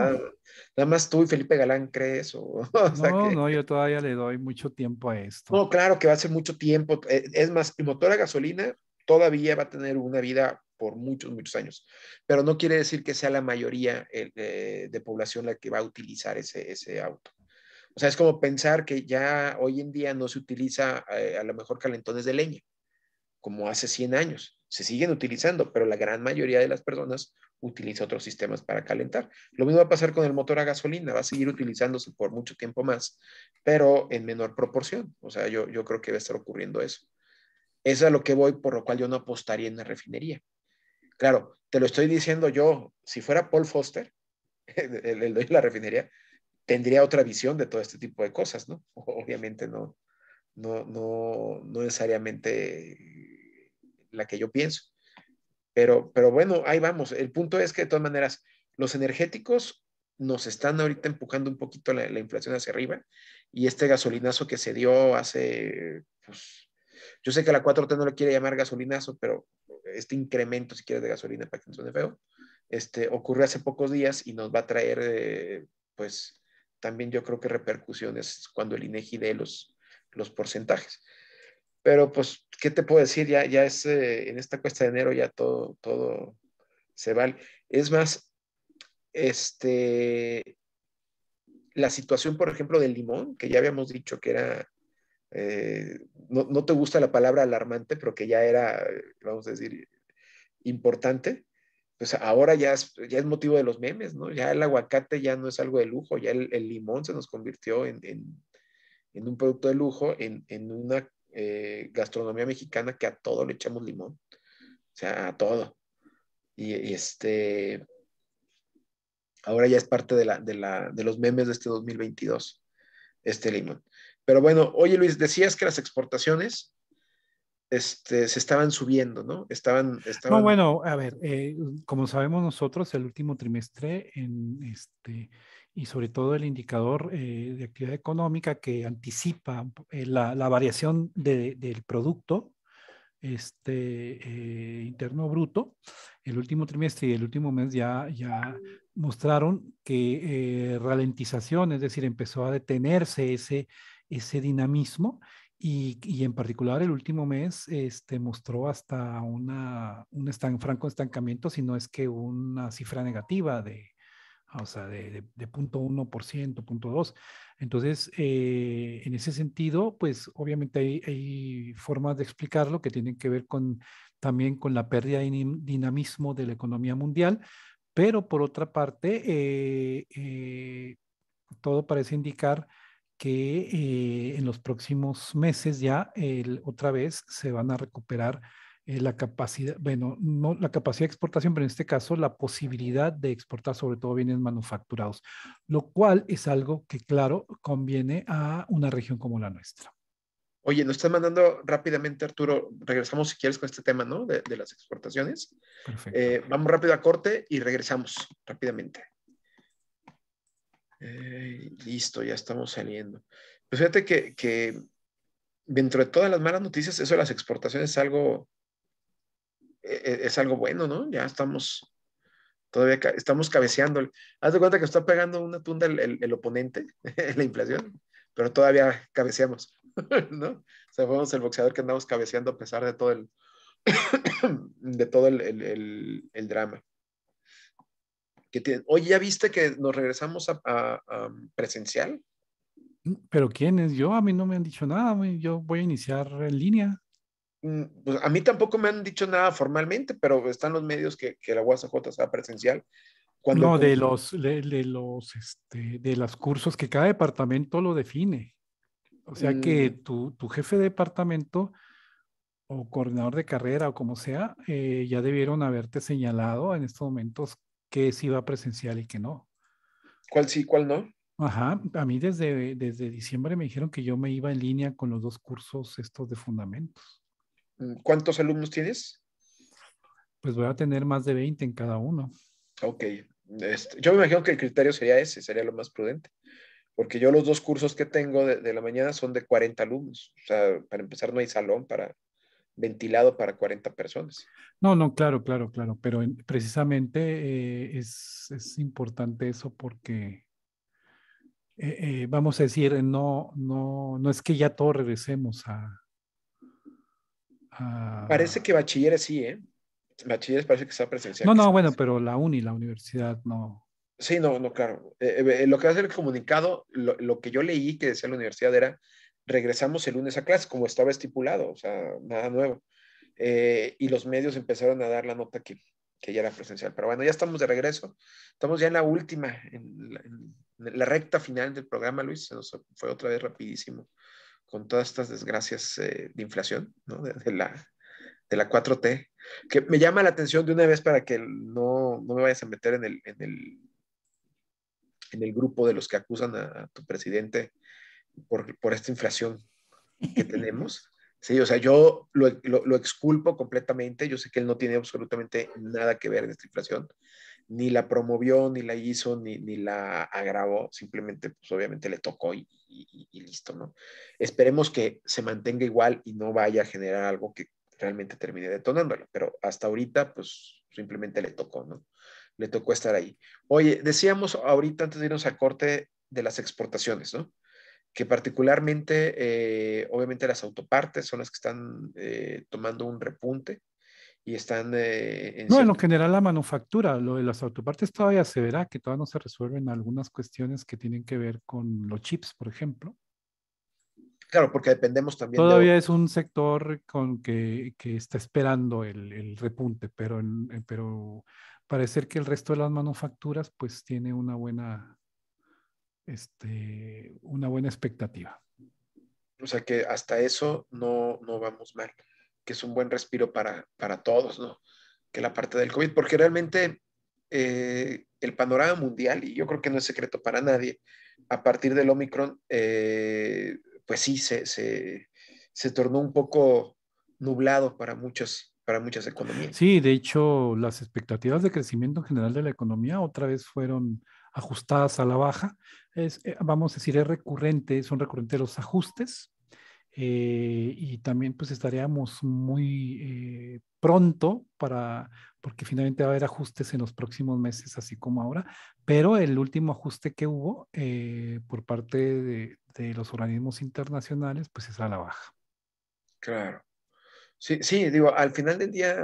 nada, más tú y Felipe Galán crees. O, no, no, yo todavía le doy mucho tiempo a esto. No, claro que va a ser mucho tiempo. Eh, es más, el motor a gasolina todavía va a tener una vida por muchos, muchos años. Pero no quiere decir que sea la mayoría eh, de, población la que va a utilizar ese, ese auto. O sea, es como pensar que ya hoy en día no se utiliza eh, a lo mejor calentones de leña, como hace 100 años. Se siguen utilizando, pero la gran mayoría de las personas utiliza otros sistemas para calentar. Lo mismo va a pasar con el motor a gasolina, va a seguir utilizándose por mucho tiempo más, pero en menor proporción. O sea, yo, yo creo que va a estar ocurriendo eso. Eso es a lo que voy, por lo cual yo no apostaría en la refinería. Claro, te lo estoy diciendo yo, si fuera Paul Foster, el, el dueño de la refinería, tendría otra visión de todo este tipo de cosas, ¿no? Obviamente no, no, no necesariamente la que yo pienso. Pero, bueno, ahí vamos. El punto es que de todas maneras, los energéticos nos están ahorita empujando un poquito la, inflación hacia arriba y este gasolinazo que se dio hace, pues, yo sé que la 4T no lo quiere llamar gasolinazo, pero este incremento, si quieres, de gasolina, para que no se feo, este, ocurrió hace pocos días y nos va a traer, eh, pues, también yo creo que repercusiones cuando el INEGI dé los, los porcentajes. Pero pues, ¿qué te puedo decir? Ya, ya es, eh, en esta cuesta de enero ya todo, todo se vale. Es más, este, la situación, por ejemplo, del limón, que ya habíamos dicho que era, eh, no, te gusta la palabra alarmante, pero que ya era, vamos a decir, importante, pues ahora ya es, ya es motivo de los memes, ¿no? Ya el aguacate ya no es algo de lujo, ya el, limón se nos convirtió en, un producto de lujo, en, en, una eh, gastronomía mexicana que a todo le echamos limón. O sea, a todo. Y, este, ahora ya es parte de, la, de, la, de los memes de este 2022, este limón. Pero bueno, oye Luis, decías que las exportaciones este, se estaban subiendo, ¿no? Estaban, No, bueno, a ver, eh, como sabemos nosotros, el último trimestre en este y sobre todo el indicador eh, de actividad económica que anticipa eh, la, variación del producto este, eh, interno bruto, el último trimestre y el último mes ya, ya mostraron que ralentización, es decir, empezó a detenerse ese, ese dinamismo y, en particular el último mes este, mostró hasta una, un franco estancamiento, si no es que una cifra negativa de, o sea, de, de, 0.1%, 0.2%. Entonces, eh, en ese sentido, pues obviamente hay, formas de explicarlo que tienen que ver con también con la pérdida de dinamismo de la economía mundial, pero por otra parte, eh, eh, todo parece indicar que en los próximos meses ya otra vez se van a recuperar eh, la capacidad, bueno, no la capacidad de exportación, pero en este caso la posibilidad de exportar sobre todo bienes manufacturados, lo cual es algo que, claro, conviene a una región como la nuestra. Oye, nos estás mandando rápidamente, Arturo, regresamos si quieres con este tema, ¿no? De, las exportaciones. Perfecto. Eh, vamos rápido a corte y regresamos rápidamente. Eh, listo, ya estamos saliendo. Pues fíjate que, que, dentro de todas las malas noticias, eso de las exportaciones es algo e-, e-, es algo bueno, ¿no? Ya estamos, todavía estamos cabeceando. Haz de cuenta que está pegando una tunda el, oponente en la inflación, pero todavía cabeceamos, ¿no? O sea, fuimos el boxeador que andamos cabeceando a pesar de todo el, de todo el, el, el drama. Que tiene, Oye, ¿ya viste que nos regresamos a, presencial? Mm, ¿Pero quién es? Yo, a mí no me han dicho nada, yo voy a iniciar en línea. Mm, pues, a mí tampoco me han dicho nada formalmente, pero están los medios que, que la UASJ sea presencial. Cuando no, de los, de, los, de los este, cursos que cada departamento lo define. O sea que mm. tu, tu, jefe de departamento o coordinador de carrera o como sea, eh, ya debieron haberte señalado en estos momentos que sí va presencial y que no. ¿Cuál sí, cuál no? Ajá, a mí desde, desde diciembre me dijeron que yo me iba en línea con los dos cursos estos de fundamentos. Mm, ¿Cuántos alumnos tienes? Pues voy a tener más de 20 en cada uno. Ok. Este, yo me imagino que el criterio sería ese, sería lo más prudente. Porque yo los dos cursos que tengo de, la mañana son de 40 alumnos. O sea, para empezar no hay salón para ventilado para 40 personas. No, no, claro, claro, claro. Pero precisamente eh, es, importante eso porque eh, eh, vamos a decir, no, no, no es que ya todos regresemos a, Ah. parece que bachilleres sí, ¿eh? Bachilleres parece que está presencial. No, no, bueno, pero la uni, la universidad, no. Sí, no, no, claro. Eh, eh, eh lo que hace el comunicado, lo, que yo leí que decía la universidad era, regresamos el lunes a clase, como estaba estipulado, o sea, nada nuevo. Eh, y los medios empezaron a dar la nota que, que ya era presencial. Pero bueno, ya estamos de regreso. Estamos ya en la última, en la, en la recta final del programa, Luis. Se nos fue otra vez rapidísimo con todas estas desgracias eh, de inflación, ¿no? de, la, de la 4T, que me llama la atención de una vez para que no, no me vayas a meter en el, en el, en el grupo de los que acusan a, tu presidente por, por, esta inflación que tenemos. Sí, o sea, yo lo, lo, lo, exculpo completamente, yo sé que él no tiene absolutamente nada que ver en esta inflación, ni la promovió, ni la hizo, ni, la agravó, simplemente, pues obviamente le tocó y, listo, ¿no? Esperemos que se mantenga igual y no vaya a generar algo que realmente termine detonándolo pero hasta ahorita, pues simplemente le tocó, ¿no? Le tocó estar ahí. Oye, decíamos ahorita antes de irnos a corte de las exportaciones, ¿no? que particularmente, eh, obviamente las autopartes son las que están eh, tomando un repunte están... de eh, no, en lo general la manufactura, lo de las autopartes todavía se verá que todavía no se resuelven algunas cuestiones que tienen que ver con los chips, por ejemplo. Claro, porque dependemos también. Todavía es un sector con que, que está esperando el, repunte, pero, en, eh, pero parece que el resto de las manufacturas pues tiene una buena, este, una buena expectativa. O sea que hasta eso no, no vamos mal que es un buen respiro para, para todos, ¿no? Que la parte del COVID, porque realmente eh, el panorama mundial, y yo creo que no es secreto para nadie, a partir del Omicron, eh, pues sí, se, se, se, tornó un poco nublado para muchos para muchas economías. Sí, de hecho, las expectativas de crecimiento general de la economía otra vez fueron ajustadas a la baja. Es, eh, vamos a decir, es recurrente, son recurrentes los ajustes eh, y también pues estaríamos muy eh, pronto para, porque finalmente va a haber ajustes en los próximos meses, así como ahora, pero el último ajuste que hubo eh, por parte de, de, los organismos internacionales pues es a la baja. Claro. Sí, sí, digo, al final del día,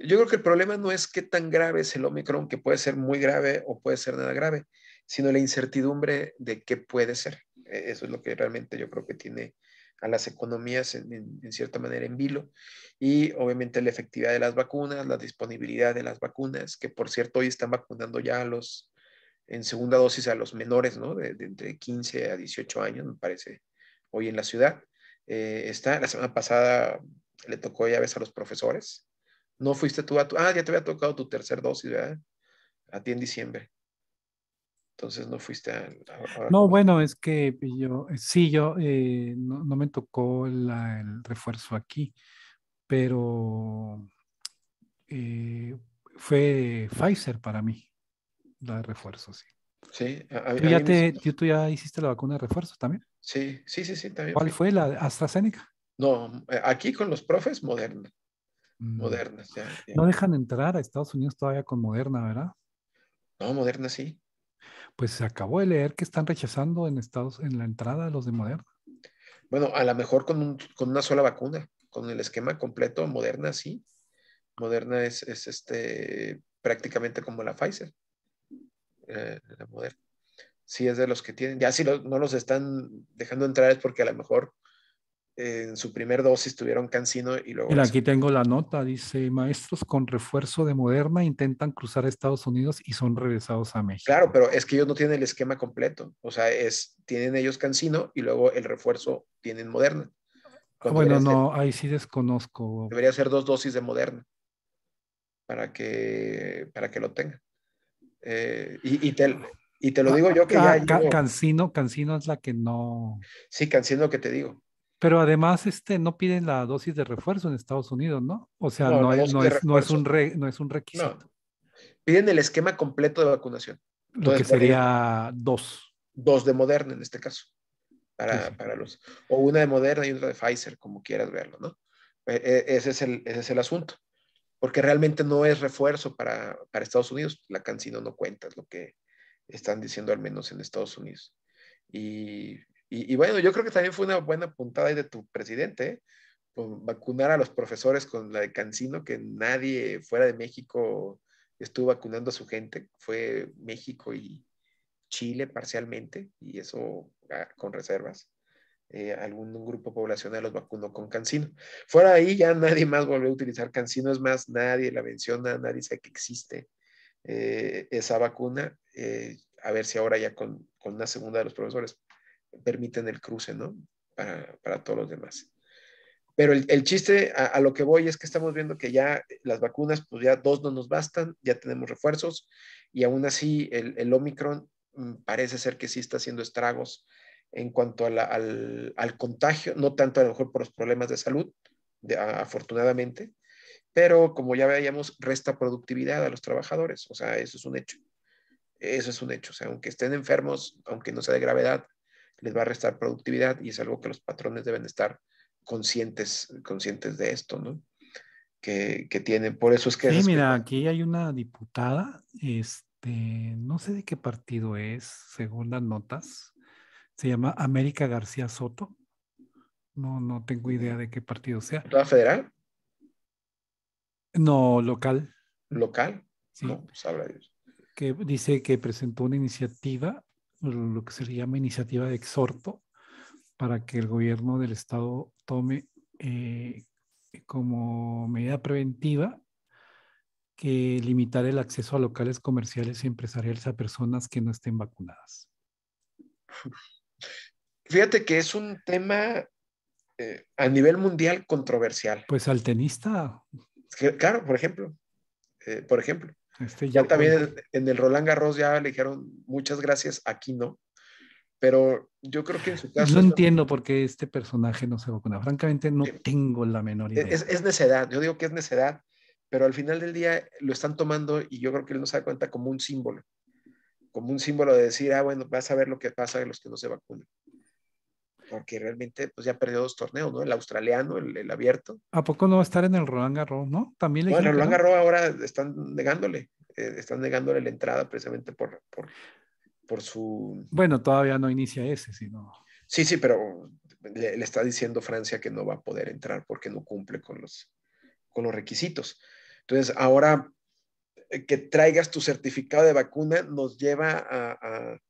yo creo que el problema no es qué tan grave es el Omicron, que puede ser muy grave o puede ser nada grave, sino la incertidumbre de qué puede ser. E, eso es lo que realmente yo creo que tiene a las economías en, cierta manera en vilo y obviamente la efectividad de las vacunas, la disponibilidad de las vacunas, que por cierto hoy están vacunando ya a los, en segunda dosis a los menores, ¿no? De, entre 15 a 18 años, me parece, hoy en la ciudad. Eh, está, la semana pasada le tocó ya ves a los profesores. No fuiste tú a tu, ah, ya te había tocado tu tercer dosis, ¿verdad? A ti en diciembre. Entonces no fuiste a... no, bueno, es que pues, yo, eh, sí, yo eh, no, me tocó la, el refuerzo aquí, pero eh, fue Pfizer para mí, la de refuerzo, sí. Sí, ¿Tú, ya te, ¿tú, ya hiciste la vacuna de refuerzo también? Sí, sí, sí, sí, también. ¿Cuál fue la AstraZeneca? No, aquí con los profes, Moderna. Mm. Moderna, ya. No dejan entrar a Estados Unidos todavía con Moderna, ¿verdad? No, Moderna sí. Pues se acabó de leer que están rechazando en Estados en la entrada a los de Moderna. Bueno, a lo mejor con, con una sola vacuna, con el esquema completo Moderna, sí. Moderna es, es este, prácticamente como la Pfizer. Eh, la Moderna. Sí, es de los que tienen. Ya si no los están dejando entrar es porque a lo mejor en su primer dosis tuvieron cancino y luego... aquí tengo la nota, dice, maestros con refuerzo de Moderna intentan cruzar a Estados Unidos y son regresados a México. Claro, pero es que ellos no tienen el esquema completo, o sea, es, tienen ellos cancino y luego el refuerzo tienen Moderna. Ah, bueno, no, ahí sí desconozco. Debería ser dos dosis de Moderna para que, para que lo tengan. Eh, y, te, lo ah, digo yo que ya... Cancino, Cancino es la que no... Sí, Cancino que te digo. Pero además este, no piden la dosis de refuerzo en Estados Unidos, ¿no? O sea, no, es, un no es un requisito. Piden el esquema completo de vacunación. Lo que sería dos. Dos de Moderna en este caso. Para, para, los, o una de Moderna y otra de Pfizer, como quieras verlo, ¿no? E, e, ese es el, ese es el asunto. Porque realmente no es refuerzo para, para Estados Unidos. La Cancino no cuenta, es lo que están diciendo al menos en Estados Unidos. Y y, bueno, yo creo que también fue una buena puntada ahí de tu presidente, vacunar a los profesores con la de Cancino, que nadie fuera de México estuvo vacunando a su gente, fue México y Chile parcialmente, y eso ah, con reservas. Eh, algún grupo poblacional los vacunó con Cancino. Fuera ahí ya nadie más volvió a utilizar Cancino, es más, nadie la menciona, nadie sabe que existe eh, esa vacuna. Eh, a ver si ahora ya con, con, una segunda de los profesores permiten el cruce, ¿no? Para, para todos los demás. Pero el, el chiste a, lo que voy es que estamos viendo que ya las vacunas, pues ya dos no nos bastan, ya tenemos refuerzos y aún así el, el Omicron mm, parece ser que sí está haciendo estragos en cuanto al, al, contagio, no tanto a lo mejor por los problemas de salud, afortunadamente, pero como ya veíamos, resta productividad a los trabajadores, o sea, eso es un hecho. Eso es un hecho, o sea, aunque estén enfermos, aunque no sea de gravedad, les va a restar productividad y es algo que los patrones deben estar conscientes, conscientes de esto, ¿no? Que, tienen. Por eso es que... Sí, mira, aquí hay una diputada, este, no sé de qué partido es, según las notas, se llama América García Soto. No, no tengo idea de qué partido sea. ¿Toda federal? No, local. ¿Local? Sí. No, pues, Dios. Que dice que presentó una iniciativa lo que se llama iniciativa de exhorto para que el gobierno del estado tome eh, como medida preventiva que limitar el acceso a locales comerciales y empresariales a personas que no estén vacunadas. Fíjate que es un tema eh, a nivel mundial controversial. Pues al tenista. Claro, por ejemplo. Eh, por ejemplo. Este, también en el Roland Garros ya le dijeron muchas gracias, aquí no. Pero yo creo que en su caso. No entiendo por qué este personaje no se vacuna. Francamente, no tengo la menor idea. Es, es, necedad, yo digo que es necedad, pero al final del día lo están tomando y yo creo que él no se da cuenta como un símbolo. Como un símbolo de decir, ah, bueno, vas a ver lo que pasa de los que no se vacunan porque realmente pues ya perdió dos torneos, ¿no? El australiano, el, abierto. ¿A poco no va a estar en el Roland Garros, no? También le Bueno, el Roland Garros ahora están negándole, eh, están negándole la entrada precisamente por, por, por, su... Bueno, todavía no inicia ese, sino... Sí, sí, pero le, está diciendo Francia que no va a poder entrar porque no cumple con los, con los requisitos. Entonces, ahora eh, que traigas tu certificado de vacuna nos lleva a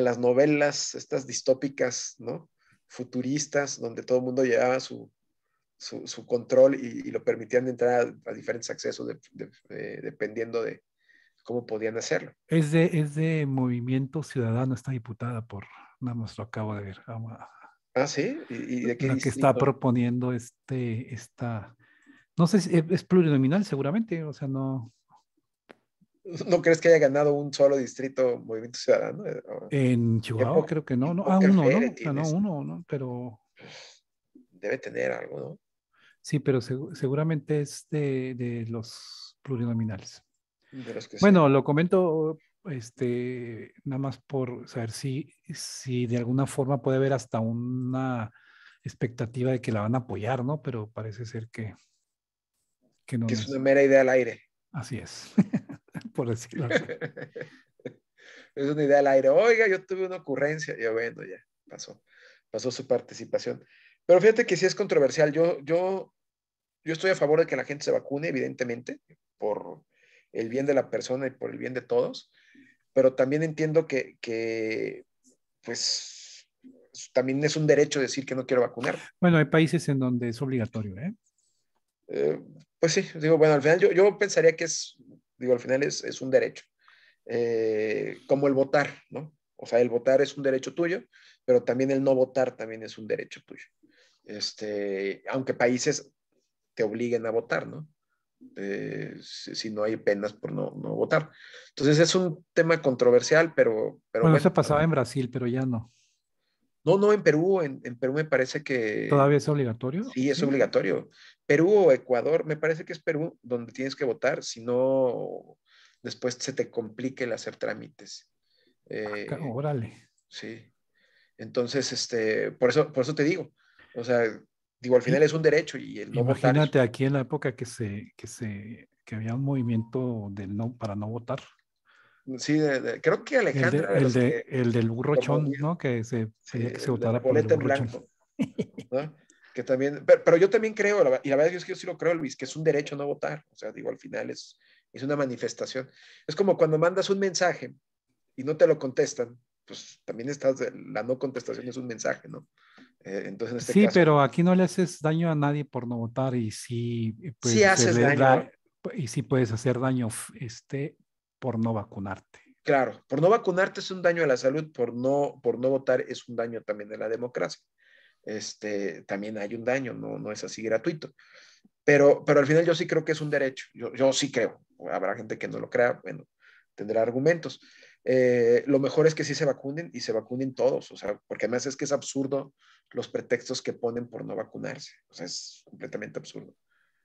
las novelas, estas distópicas, ¿no? futuristas donde todo el mundo llevaba su, su, control y, lo permitían entrar a, diferentes accesos eh, dependiendo de cómo podían hacerlo. Es de, es de Movimiento Ciudadano, está diputada por, nada más lo acabo de ver. Ah, ah sí, ¿Y, de qué La que está proponiendo este, esta, no sé, si es plurinominal seguramente, o sea, no, ¿No crees que haya ganado un solo distrito Movimiento Ciudadano? Eh, en Chihuahua creo que no, no. Ah, uno, ¿no? uno, ¿no? Pero... Debe tener algo, ¿no? Sí, pero seguramente es de, los plurinominales. bueno, lo comento este, nada más por saber si, si de alguna forma puede haber hasta una expectativa de que la van a apoyar, ¿no? Pero parece ser que... Que, no es una mera idea al aire. Así es. por decirlo es una idea al aire. Oiga, yo tuve una ocurrencia. yo bueno, ya pasó. Pasó su participación. Pero fíjate que si es controversial. Yo, yo, yo estoy a favor de que la gente se vacune, evidentemente, por el bien de la persona y por el bien de todos. Pero también entiendo que, pues, también es un derecho decir que no quiero vacunar. Bueno, hay países en donde es obligatorio, ¿eh? Eh, pues sí, digo, bueno, al final yo pensaría que es Digo, al final es, es un derecho. Eh, como el votar, ¿no? O sea, el votar es un derecho tuyo, pero también el no votar también es un derecho tuyo. Este, aunque países te obliguen a votar, ¿no? Eh, si, no hay penas por no, no, votar. Entonces es un tema controversial, pero... pero bueno, bueno eso pasaba en Brasil, pero ya no. No, no, en Perú, en, Perú me parece que... ¿Todavía es obligatorio? Sí, es obligatorio. Perú o Ecuador, me parece que es Perú donde tienes que votar, si no, después se te complique el hacer trámites. Ah, eh, órale. Sí. Entonces, este, por eso, por eso te digo, o sea, digo, al final es un derecho y el no votar aquí en la época que se, que se, había un movimiento del no, para no votar. Sí, creo que Alejandra. El, del burro ¿no? Que se, votara eh, por el burro blanco. Que también, pero, yo también creo, y la verdad es que yo sí lo creo, Luis, que es un derecho no votar. O sea, digo, al final es, es una manifestación. Es como cuando mandas un mensaje y no te lo contestan, pues también estás, la no contestación es un mensaje, ¿no? Eh, entonces, este sí, pero aquí no le haces daño a nadie por no votar y sí, eh, pues, haces y sí puedes hacer daño este, por no vacunarte. Claro, por no vacunarte es un daño a la salud, por no, por no votar es un daño también a la democracia. Este, también hay un daño, no, no es así gratuito. Pero, pero al final yo sí creo que es un derecho, yo, sí creo, habrá gente que no lo crea, bueno, tendrá argumentos. Eh, lo mejor es que sí se vacunen y se vacunen todos, o sea, porque además es que es absurdo los pretextos que ponen por no vacunarse, o sea, es completamente absurdo.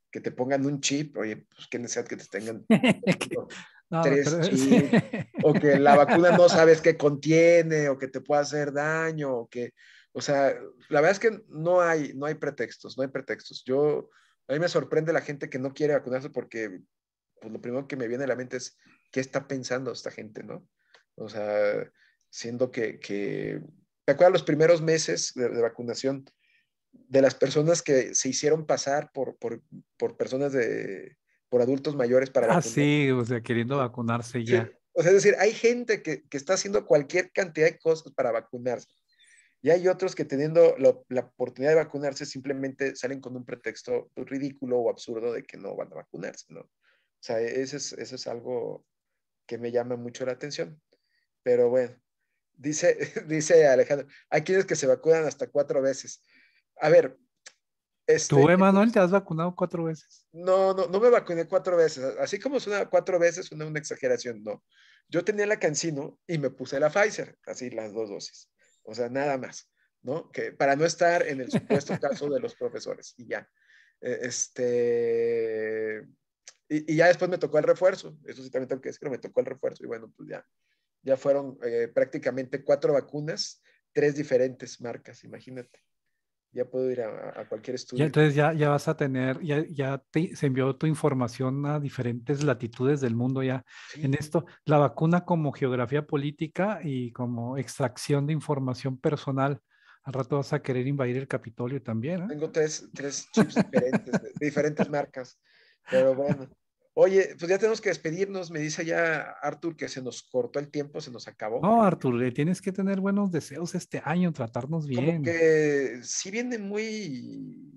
Que te pongan un chip, oye, pues qué necesidad que te tengan. o que la vacuna no sabes qué contiene, o que te puede hacer daño, o que, o sea, la verdad es que no hay, no hay pretextos, no hay pretextos. Yo, a mí me sorprende la gente que no quiere vacunarse porque, pues, lo primero que me viene a la mente es, ¿qué está pensando esta gente, no? O sea, siendo que, que ¿te acuerdas los primeros meses de, de vacunación? de las personas que se hicieron pasar por, por, por personas de, por adultos mayores para ah, sí, o sea, queriendo vacunarse ya. O sea, es decir, hay gente que, que, está haciendo cualquier cantidad de cosas para vacunarse. Y hay otros que teniendo la oportunidad de vacunarse simplemente salen con un pretexto ridículo o absurdo de que no van a vacunarse, ¿no? O sea, e-, eso es, eso es algo que me llama mucho la atención. Pero bueno, dice, dice Alejandro, hay quienes que se vacunan hasta cuatro veces. A ver, este, ¿Tú, Emanuel, te has vacunado cuatro veces? No, no, no me vacuné cuatro veces. Así como suena cuatro veces, suena una exageración, no. Yo tenía la Cancino y me puse la Pfizer, así las dos dosis. O sea, nada más, ¿no? Que para no estar en el supuesto caso de los profesores y ya. Eh, este. Y, ya después me tocó el refuerzo. Eso sí también tengo que decir, me tocó el refuerzo. Y bueno, pues ya, ya fueron eh, prácticamente cuatro vacunas, tres diferentes marcas, imagínate ya puedo ir a, cualquier estudio. entonces ya, vas a tener, ya, ya se envió tu información a diferentes latitudes del mundo ya en esto. La vacuna como geografía política y como extracción de información personal. Al rato vas a querer invadir el Capitolio también. ¿eh? Tengo tres, chips diferentes, diferentes marcas. Pero bueno, Oye, pues ya tenemos que despedirnos, me dice ya Arthur que se nos cortó el tiempo, se nos acabó. No, Arthur, tienes que tener buenos deseos este año, tratarnos bien. Como que sí viene muy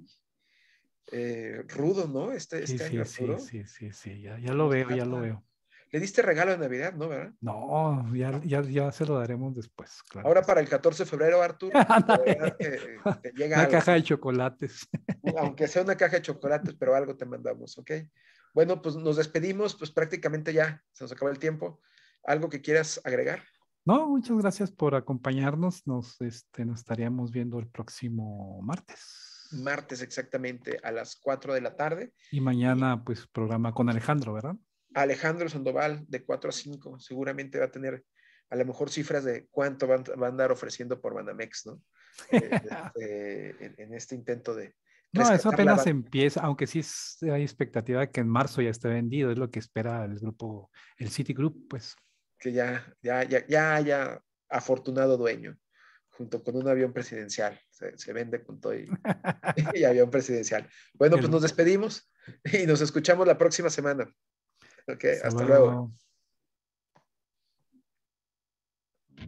eh, rudo, ¿no? Este, sí, este sí, Sí, sí, sí, ya, lo veo, ya lo veo. Le diste regalo de Navidad, ¿no? ¿verdad? No, ya, se lo daremos después. Claro. Ahora para el 14 de febrero, Artur, te, llega una caja de chocolates. Aunque sea una caja de chocolates, pero algo te mandamos, ¿ok? Bueno, pues nos despedimos, pues prácticamente ya se nos acabó el tiempo. ¿Algo que quieras agregar? No, muchas gracias por acompañarnos. Nos, este, estaríamos viendo el próximo martes. Martes exactamente a las 4 de la tarde. Y mañana pues programa con Alejandro, ¿verdad? Alejandro Sandoval de 4 a 5 seguramente va a tener a lo mejor cifras de cuánto va a andar ofreciendo por Banamex, ¿no? Eh, este, en, este intento de, no, eso apenas empieza, aunque sí hay expectativa de que en marzo ya esté vendido, es lo que espera el grupo, el Citigroup, pues. Que ya, ya, ya, ya haya afortunado dueño, junto con un avión presidencial. Se, vende junto y, avión presidencial. Bueno, pues nos despedimos y nos escuchamos la próxima semana. Ok, hasta, luego.